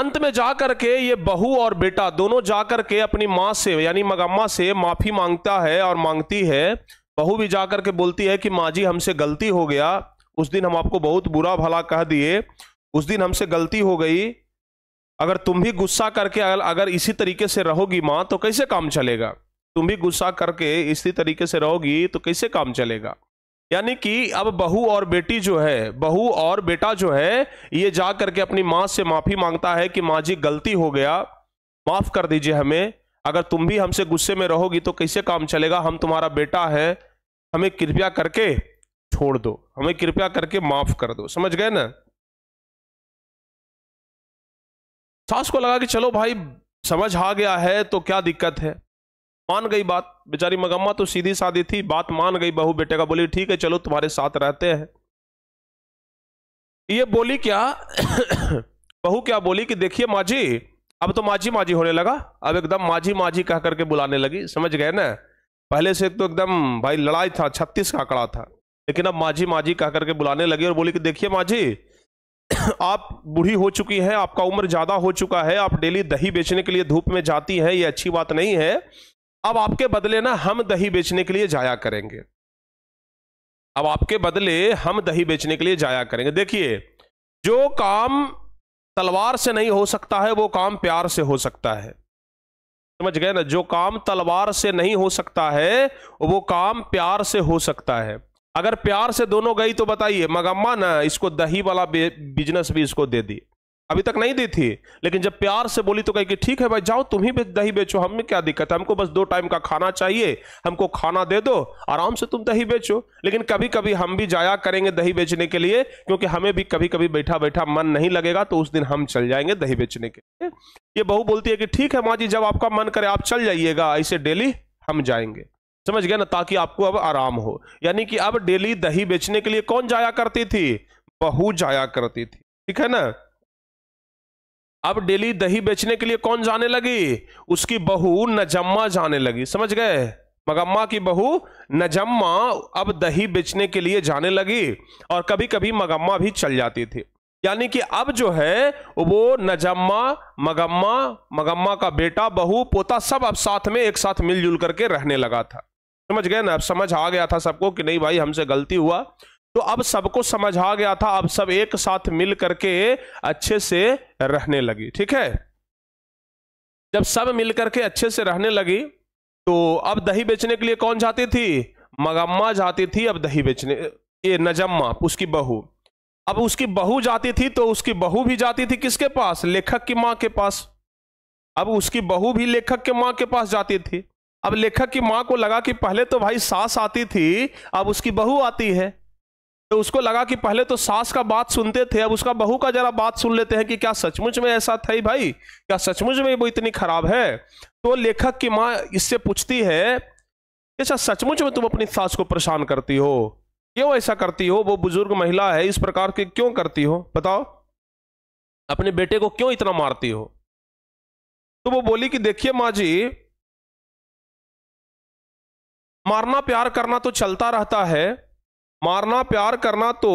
अंत में जा कर के ये बहू और बेटा दोनों जा कर के अपनी माँ से यानी मगम्मा से माफ़ी मांगता है और मांगती है बहू भी जा कर के बोलती है कि माँ जी हमसे गलती हो गया उस दिन हम आपको बहुत बुरा भला कह दिए उस दिन हमसे गलती हो गई अगर तुम भी गुस्सा करके अगर इसी तरीके से रहोगी माँ तो कैसे काम चलेगा तुम भी गुस्सा करके इसी तरीके से रहोगी तो कैसे काम चलेगा यानी कि अब बहू और बेटी जो है बहू और बेटा जो है ये जा करके अपनी माँ से माफ़ी मांगता है कि माँ जी गलती हो गया माफ़ कर दीजिए हमें अगर तुम भी हमसे गुस्से में रहोगी तो कैसे काम चलेगा हम तुम्हारा बेटा है हमें कृपया करके छोड़ दो हमें कृपया करके माफ़ कर दो समझ गए ना सास को लगा कि चलो भाई समझ आ गया है तो क्या दिक्कत है मान गई बात बेचारी मगम्मा तो सीधी सादी थी बात मान गई बहू बेटे का बोली ठीक है चलो तुम्हारे साथ रहते हैं ये बोली क्या <coughs> बहू क्या बोली कि देखिए माझी अब तो माझी माझी होने लगा अब एकदम माझी माझी कह करके बुलाने लगी समझ गए ना पहले से तो एकदम भाई लड़ाई था छत्तीस का आंकड़ा था लेकिन अब माझी माझी कह करके बुलाने लगी और बोली कि देखिए माझी आप बूढ़ी हो चुकी हैं आपका उम्र ज़्यादा हो चुका है आप डेली दही बेचने के लिए धूप में जाती हैं ये अच्छी बात नहीं है अब आपके बदले ना हम दही बेचने के लिए जाया करेंगे अब आपके बदले हम दही बेचने के लिए जाया करेंगे देखिए जो काम तलवार से नहीं हो सकता है वो काम प्यार से हो सकता है समझ गए ना जो काम तलवार से नहीं हो सकता है वो काम प्यार से हो सकता है अगर प्यार से दोनों गई तो बताइए मगम्मा ना इसको दही वाला बिजनेस भी इसको दे दी अभी तक नहीं दी थी लेकिन जब प्यार से बोली तो कही कि ठीक है भाई जाओ तुम ही दही बेचो हमें क्या दिक्कत है हमको बस दो टाइम का खाना चाहिए हमको खाना दे दो आराम से तुम दही बेचो लेकिन कभी कभी हम भी जाया करेंगे दही बेचने के लिए क्योंकि हमें भी कभी कभी बैठा बैठा मन नहीं लगेगा तो उस दिन हम चल जाएंगे दही बेचने के लिए ये बहू बोलती है कि ठीक है माँ जी जब आपका मन करे आप चल जाइएगा ऐसे डेली हम जाएंगे समझ गया ना ताकि आपको अब आराम हो यानी कि अब डेली दही बेचने के लिए कौन जाया करती थी बहू जाया करती थी ठीक है ना अब डेली दही बेचने के लिए कौन जाने लगी उसकी बहू नजम्मा जाने लगी समझ गए मगम्मा की बहू नजम्मा अब दही बेचने के लिए जाने लगी और कभी कभी मगम्मा भी चल जाती थी यानी कि अब जो है वो नजम्मा मगम्मा मगम्मा का बेटा बहू पोता सब अब साथ में एक साथ मिलजुल करके रहने लगा था समझ गए ना अब समझ आ गया था सबको कि नहीं भाई हमसे गलती हुआ तो अब सबको समझ आ गया था अब सब एक साथ मिल करके अच्छे से रहने लगी ठीक है जब सब मिल करके अच्छे से रहने लगी तो अब दही बेचने के लिए कौन जाती थी मगम्मा जाती थी अब दही बेचने ये नजम्मा उसकी बहू अब उसकी बहू जाती थी तो उसकी बहू भी जाती थी किसके पास लेखक की माँ के पास अब उसकी बहू भी लेखक के माँ के पास जाती थी अब लेखक की मां को लगा कि पहले तो भाई सास आती थी अब उसकी बहू आती है तो उसको लगा कि पहले तो सास का बात सुनते थे अब उसका बहू का जरा बात सुन लेते हैं कि क्या सचमुच में ऐसा था ही भाई क्या सचमुच में वो इतनी खराब है तो लेखक की माँ इससे पूछती है अच्छा सचमुच में तुम अपनी सास को परेशान करती हो क्यों ऐसा करती हो वो बुजुर्ग महिला है इस प्रकार के क्यों करती हो बताओ अपने बेटे को क्यों इतना मारती हो तो वो बोली कि देखिए माँ जी मारना प्यार करना तो चलता रहता है मारना प्यार करना तो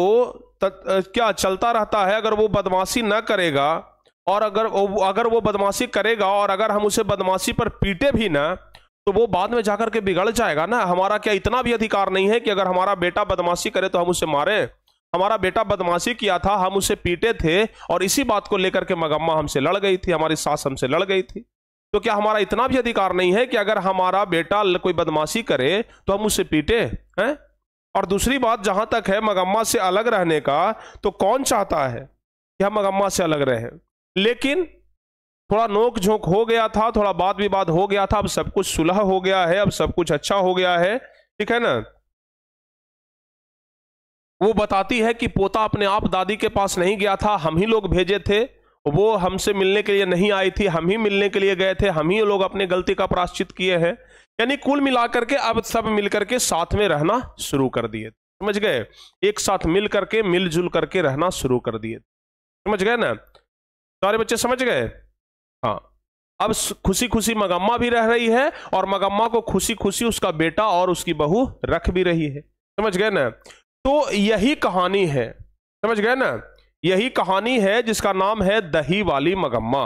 क्या चलता रहता है अगर वो बदमाशी न करेगा और अगर अगर वो बदमाशी करेगा और अगर हम उसे बदमाशी पर पीटे भी ना तो वो बाद में जाकर के बिगड़ जाएगा ना हमारा क्या इतना भी अधिकार नहीं है कि अगर हमारा बेटा बदमाशी करे तो हम उसे मारें हमारा बेटा बदमाशी किया था हम उसे पीटे थे और इसी बात को लेकर के मगम्मा हमसे लड़ गई थी हमारी सास हमसे लड़ गई थी तो क्या हमारा इतना भी अधिकार नहीं है कि अगर हमारा बेटा कोई बदमाशी करे तो हम उसे पीटे हैं और दूसरी बात जहां तक है मगम्मा से अलग रहने का तो कौन चाहता है कि हम मगम्मा से अलग रहे लेकिन थोड़ा नोक झोंक हो गया था थोड़ा बात विवाद हो गया था अब सब कुछ सुलह हो गया है अब सब कुछ अच्छा हो गया है ठीक है ना वो बताती है कि पोता अपने आप दादी के पास नहीं गया था हम ही लोग भेजे थे वो हमसे मिलने के लिए नहीं आई थी हम ही मिलने के लिए गए थे हम ही लोग अपने गलती का प्राश्चित किए हैं यानी कुल मिलाकर के अब सब मिलकर के साथ में रहना शुरू कर दिए समझ गए एक साथ मिल करके मिलजुल करके रहना शुरू कर दिए समझ गए ना सारे बच्चे समझ गए हाँ अब खुशी खुशी मगम्मा भी रह रही है और मगम्मा को खुशी खुशी उसका बेटा और उसकी बहू रख भी रही है समझ गए ना तो यही कहानी है समझ गए ना यही कहानी है जिसका नाम है दही वाली मगम्मा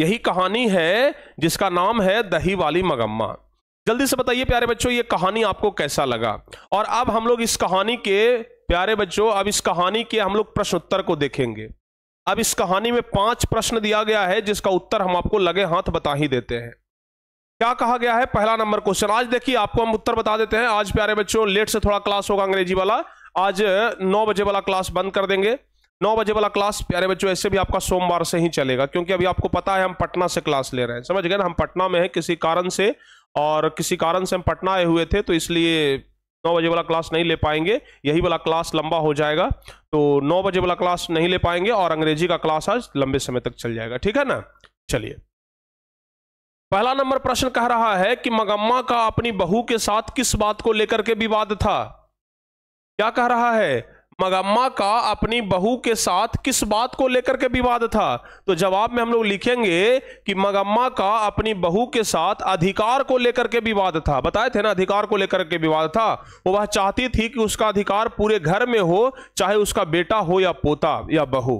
यही कहानी है जिसका नाम है दही वाली मगम्मा जल्दी से बताइए प्यारे बच्चों ये कहानी आपको कैसा लगा और अब हम लोग इस कहानी के प्यारे बच्चों अब इस कहानी के हम लोग प्रश्न उत्तर को देखेंगे अब इस कहानी में पांच प्रश्न दिया गया है जिसका उत्तर हम आपको लगे हाथ बता ही देते हैं क्या कहा गया है पहला नंबर क्वेश्चन आज देखिए आपको हम उत्तर बता देते हैं आज प्यारे बच्चों लेट से थोड़ा क्लास होगा अंग्रेजी वाला आज नौ बजे वाला क्लास बंद कर देंगे नौ बजे वाला क्लास प्यारे बच्चों ऐसे भी आपका सोमवार से ही चलेगा क्योंकि अभी आपको पता है हम पटना से क्लास ले रहे हैं समझ गए ना हम पटना में हैं किसी कारण से और किसी कारण से हम पटना आए हुए थे तो इसलिए नौ बजे वाला क्लास नहीं ले पाएंगे यही वाला क्लास लंबा हो जाएगा तो नौ बजे वाला क्लास नहीं ले पाएंगे और अंग्रेजी का क्लास आज लंबे समय तक चल जाएगा ठीक है ना चलिए पहला नंबर प्रश्न कह रहा है कि मगम्मा का अपनी बहू के साथ किस बात को लेकर के विवाद था क्या कह रहा है मगम्मा का अपनी बहू के साथ किस बात को लेकर के विवाद था तो जवाब में हम लोग लिखेंगे कि मगम्मा का अपनी बहू के साथ अधिकार को लेकर के विवाद था बताए थे ना अधिकार को लेकर के विवाद था वो वह चाहती थी कि उसका अधिकार पूरे घर में हो चाहे उसका बेटा हो या पोता या बहू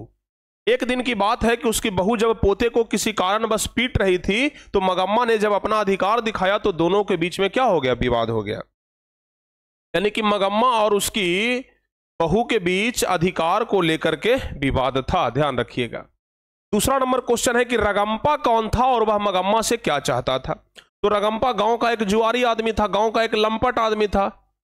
एक दिन की बात है कि उसकी बहू जब पोते को किसी कारण बस पीट रही थी तो मगम्मा ने जब अपना अधिकार दिखाया तो दोनों के बीच में क्या हो गया विवाद हो गया यानी कि मगम्मा और उसकी बहू के बीच अधिकार को लेकर के विवाद था ध्यान रखिएगा दूसरा नंबर क्वेश्चन है कि रगम्पा कौन था और वह मगम्मा से क्या चाहता था तो रगम्पा गांव का एक जुआरी आदमी था गांव का एक लंपट आदमी था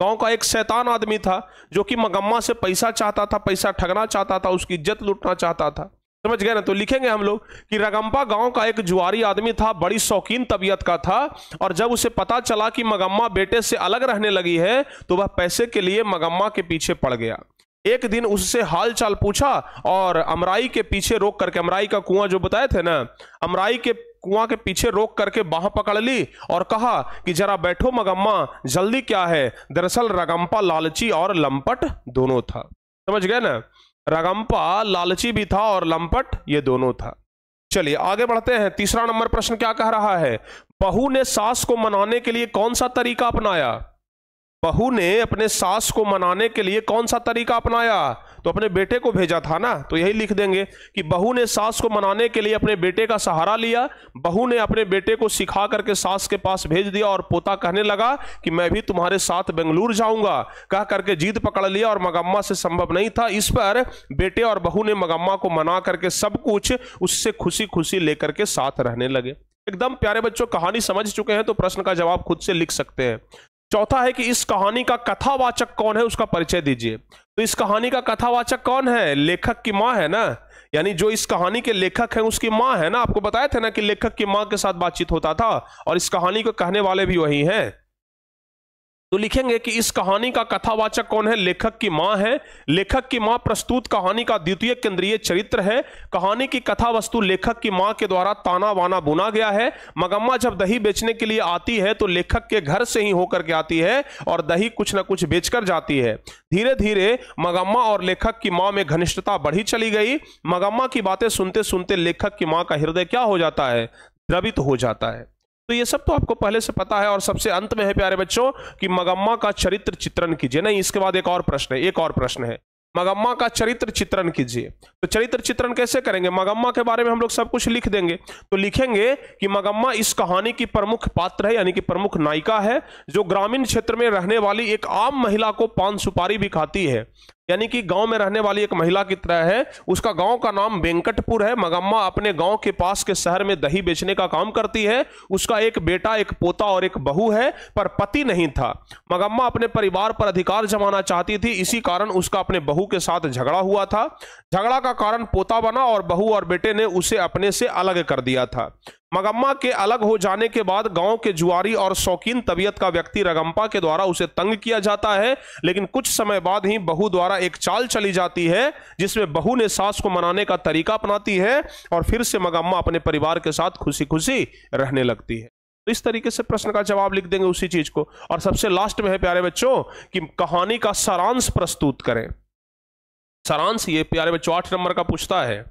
गांव का एक शैतान आदमी था जो कि मगम्मा से पैसा चाहता था पैसा ठगना चाहता था उसकी इज्जत लूटना चाहता था समझ गए ना तो लिखेंगे हम लोग कि रगम्पा गांव का एक जुआरी आदमी था बड़ी शौकीन तबीयत का था और जब उसे पता चला कि मगम्मा बेटे से अलग रहने लगी है तो वह पैसे के लिए मगम्मा के पीछे पड़ गया एक दिन उससे हालचाल पूछा और अमराई के पीछे रोक करके अमराई का कुआं जो बताए थे ना अमराई के कुआं के पीछे रोक करके बाह पकड़ ली और कहा कि जरा बैठो मगम्मा जल्दी क्या है दरअसल रगम्पा लालची और लंपट दोनों था समझ गए ना रगम्पा लालची भी था और लंपट ये दोनों था चलिए आगे बढ़ते हैं तीसरा नंबर प्रश्न क्या कह रहा है बहू ने सास को मनाने के लिए कौन सा तरीका अपनाया बहू ने अपने सास को मनाने के लिए कौन सा तरीका अपनाया तो अपने बेटे को भेजा था ना तो यही लिख देंगे कि बहू ने सास को मनाने के लिए अपने बेटे का सहारा लिया बहू ने अपने बेटे को सिखा करके सास के पास भेज दिया और पोता कहने लगा कि मैं भी तुम्हारे साथ बेंगलुरु जाऊंगा कह करके जीत पकड़ लिया और मगम्मा से संभव नहीं था इस पर बेटे और बहू ने मगम्मा को मना करके सब कुछ उससे खुशी खुशी लेकर के साथ रहने लगे एकदम प्यारे बच्चों कहानी समझ चुके हैं तो प्रश्न का जवाब खुद से लिख सकते हैं चौथा है कि इस कहानी का कथावाचक कौन है उसका परिचय दीजिए तो इस कहानी का कथावाचक कौन है लेखक की माँ है ना यानी जो इस कहानी के लेखक है उसकी माँ है ना आपको बताया था ना कि लेखक की माँ के साथ बातचीत होता था और इस कहानी को कहने वाले भी वही हैं तो लिखेंगे कि इस कहानी का कथावाचक कौन है लेखक की माँ है लेखक की माँ प्रस्तुत कहानी का द्वितीय केंद्रीय चरित्र है कहानी की कथा वस्तु लेखक की माँ के द्वारा ताना वाना बुना गया है मगम्मा जब दही बेचने के लिए आती है तो लेखक के घर से ही होकर के आती है और दही कुछ ना कुछ बेचकर जाती है धीरे धीरे मगम्मा और लेखक की माँ में घनिष्ठता बढ़ी चली गई मगम्मा की बातें सुनते सुनते लेखक की माँ का हृदय क्या हो जाता है द्रवित हो जाता है तो ये सब तो आपको पहले से पता है और सबसे अंत में है प्यारे बच्चों कि मगम्मा का चरित्र चित्रण कीजिए नहीं इसके बाद एक और प्रश्न है एक और प्रश्न है मगम्मा का चरित्र चित्रण कीजिए तो चरित्र चित्रण कैसे करेंगे मगम्मा के बारे में हम लोग सब कुछ लिख देंगे तो लिखेंगे कि मगम्मा इस कहानी की प्रमुख पात्र है यानी कि प्रमुख नायिका है जो ग्रामीण क्षेत्र में रहने वाली एक आम महिला को पान सुपारी भी खाती है यानी कि गांव में रहने वाली एक महिला की तरह है उसका गांव का नाम वेंकटपुर है मगम्मा अपने गांव के पास के शहर में दही बेचने का काम करती है उसका एक बेटा एक पोता और एक बहू है पर पति नहीं था मगम्मा अपने परिवार पर अधिकार जमाना चाहती थी इसी कारण उसका अपने बहू के साथ झगड़ा हुआ था झगड़ा का कारण पोता बना और बहू और बेटे ने उसे अपने से अलग कर दिया था मगम्मा के अलग हो जाने के बाद गांव के जुआरी और शौकीन तबीयत का व्यक्ति रगम्पा के द्वारा उसे तंग किया जाता है लेकिन कुछ समय बाद ही बहू द्वारा एक चाल चली जाती है जिसमें बहू ने सास को मनाने का तरीका अपनाती है और फिर से मगम्मा अपने परिवार के साथ खुशी खुशी रहने लगती है तो इस तरीके से प्रश्न का जवाब लिख देंगे उसी चीज को और सबसे लास्ट में है प्यारे बच्चों कि कहानी का सारांश प्रस्तुत करें सारांश ये प्यारे बच्चों आठ नंबर का पूछता है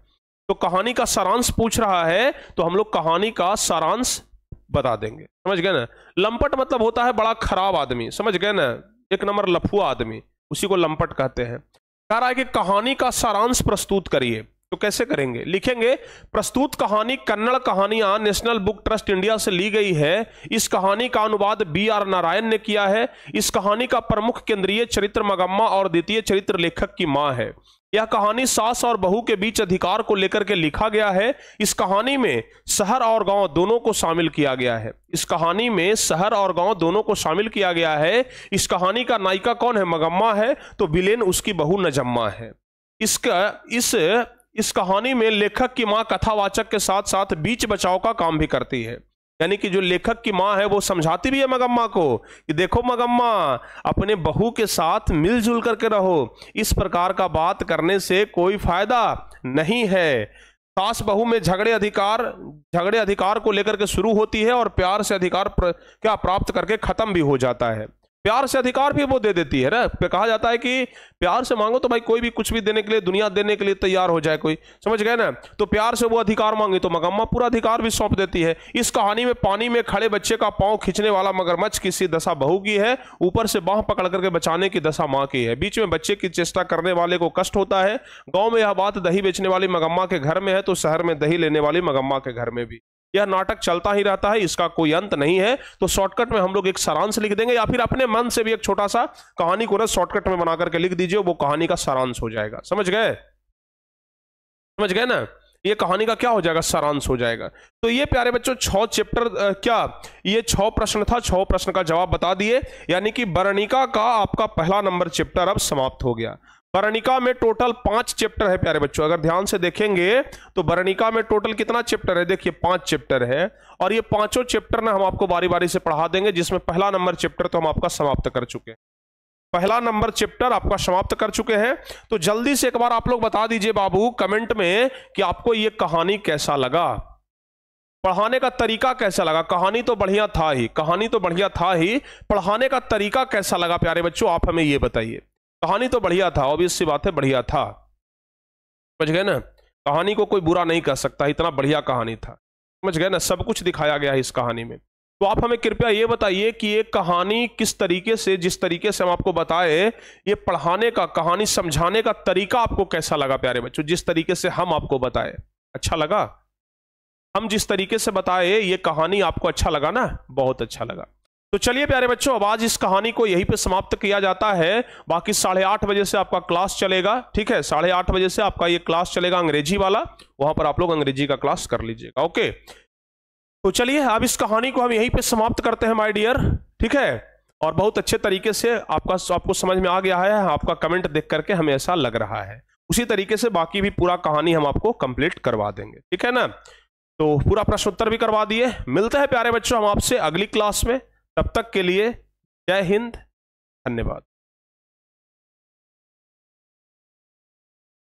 तो कहानी का सारांश पूछ रहा है तो हम लोग कहानी का सारांश बता देंगे समझ गए ना लंपट मतलब होता है बड़ा खराब आदमी समझ गए ना एक नंबर लफुआ आदमी उसी को लंपट कहते हैं कह रहा है कि कहानी का सारांश प्रस्तुत करिए तो कैसे करेंगे लिखेंगे प्रस्तुत कहानी कन्नड़ कहानियां नेशनल बुक ट्रस्ट इंडिया से ली गई है इस कहानी का अनुवाद बी आर नारायण ने किया है इस कहानी का प्रमुख केंद्रीय चरित्र मगम्मा और द्वितीय चरित्र लेखक की मां है यह कहानी सास और बहू के बीच अधिकार को लेकर के लिखा गया है इस कहानी में शहर और गांव दोनों को शामिल किया गया है इस कहानी में शहर और गांव दोनों को शामिल किया गया है इस कहानी का नायिका कौन है मगम्मा है तो विलेन उसकी बहू नजम्मा है इसका इस इस कहानी में लेखक की मां कथावाचक के साथ साथ बीच बचाव का काम भी करती है यानी कि जो लेखक की माँ है वो समझाती भी है मगम्मा को कि देखो मगम्मा अपने बहू के साथ मिलजुल करके रहो इस प्रकार का बात करने से कोई फायदा नहीं है सास बहू में झगड़े अधिकार झगड़े अधिकार को लेकर के शुरू होती है और प्यार से अधिकार प्र, क्या प्राप्त करके खत्म भी हो जाता है प्यार से अधिकार भी वो दे देती है ना कहा जाता है कि प्यार से मांगो तो भाई कोई भी कुछ भी देने के लिए दुनिया देने के लिए तैयार हो जाए कोई समझ गए ना तो प्यार से वो अधिकार मांगे तो मगम्मा पूरा अधिकार भी सौंप देती है इस कहानी में पानी में खड़े बच्चे का पांव खींचने वाला मगरमच्छ किसी दशा बहू की है ऊपर से बाह पकड़ करके बचाने की दशा माँ की है बीच में बच्चे की चेष्टा करने वाले को कष्ट होता है गाँव में यह बात दही बेचने वाली मगम्मा के घर में है तो शहर में दही लेने वाली मगम्मा के घर में भी यह नाटक चलता ही रहता है इसका कोई अंत नहीं है तो शॉर्टकट में हम लोग एक सारांश लिख देंगे या फिर अपने मन से भी एक छोटा सा कहानी को रस शॉर्टकट में बना करके लिख दीजिए वो कहानी का सारांश हो जाएगा समझ गए समझ गए ना ये कहानी का क्या हो जाएगा सारांश हो जाएगा तो ये प्यारे बच्चों छ चैप्टर क्या ये छ प्रश्न था छ प्रश्न का जवाब बता दिए यानी कि वर्णिका का आपका पहला नंबर चैप्टर अब समाप्त हो गया बरणिका में टोटल पांच चैप्टर है प्यारे बच्चों अगर ध्यान से देखेंगे तो बरणिका में टोटल कितना चैप्टर है देखिए पांच चैप्टर है और ये पांचों चैप्टर ना हम आपको बारी बारी से पढ़ा देंगे जिसमें पहला नंबर चैप्टर तो हम आपका समाप्त कर चुके हैं पहला नंबर चैप्टर आपका समाप्त कर चुके हैं तो जल्दी से एक बार आप लोग बता दीजिए बाबू कमेंट में कि आपको ये कहानी कैसा लगा पढ़ाने का तरीका कैसा लगा कहानी तो बढ़िया था ही कहानी तो बढ़िया था ही पढ़ाने का तरीका कैसा लगा प्यारे बच्चों आप हमें ये बताइए कहानी तो बढ़िया था ऑब्वियस सी बात है बढ़िया था समझ गए ना कहानी को कोई बुरा नहीं कह सकता इतना बढ़िया कहानी था समझ गए ना सब कुछ दिखाया गया है इस कहानी में तो आप हमें कृपया ये बताइए कि ये कहानी किस तरीके से जिस तरीके से हम आपको बताए ये पढ़ाने का कहानी समझाने का तरीका आपको कैसा लगा प्यारे बच्चों जिस तरीके से हम आपको बताए अच्छा लगा हम जिस तरीके से बताए ये कहानी आपको अच्छा लगा ना बहुत अच्छा लगा तो चलिए प्यारे बच्चों अब आज इस कहानी को यहीं पे समाप्त किया जाता है बाकी साढ़े आठ बजे से आपका क्लास चलेगा ठीक है साढ़े आठ बजे से आपका ये क्लास चलेगा अंग्रेजी वाला वहां पर आप लोग अंग्रेजी का क्लास कर लीजिएगा ओके तो चलिए अब इस कहानी को हम यहीं पे समाप्त करते हैं माय डियर ठीक है और बहुत अच्छे तरीके से आपका आपको समझ में आ गया है आपका कमेंट देख करके हमें ऐसा लग रहा है उसी तरीके से बाकी भी पूरा कहानी हम आपको कंप्लीट करवा देंगे ठीक है ना तो पूरा प्रश्नोत्तर भी करवा दिए मिलते हैं प्यारे बच्चों हम आपसे अगली क्लास में तब तक के लिए जय हिंद धन्यवाद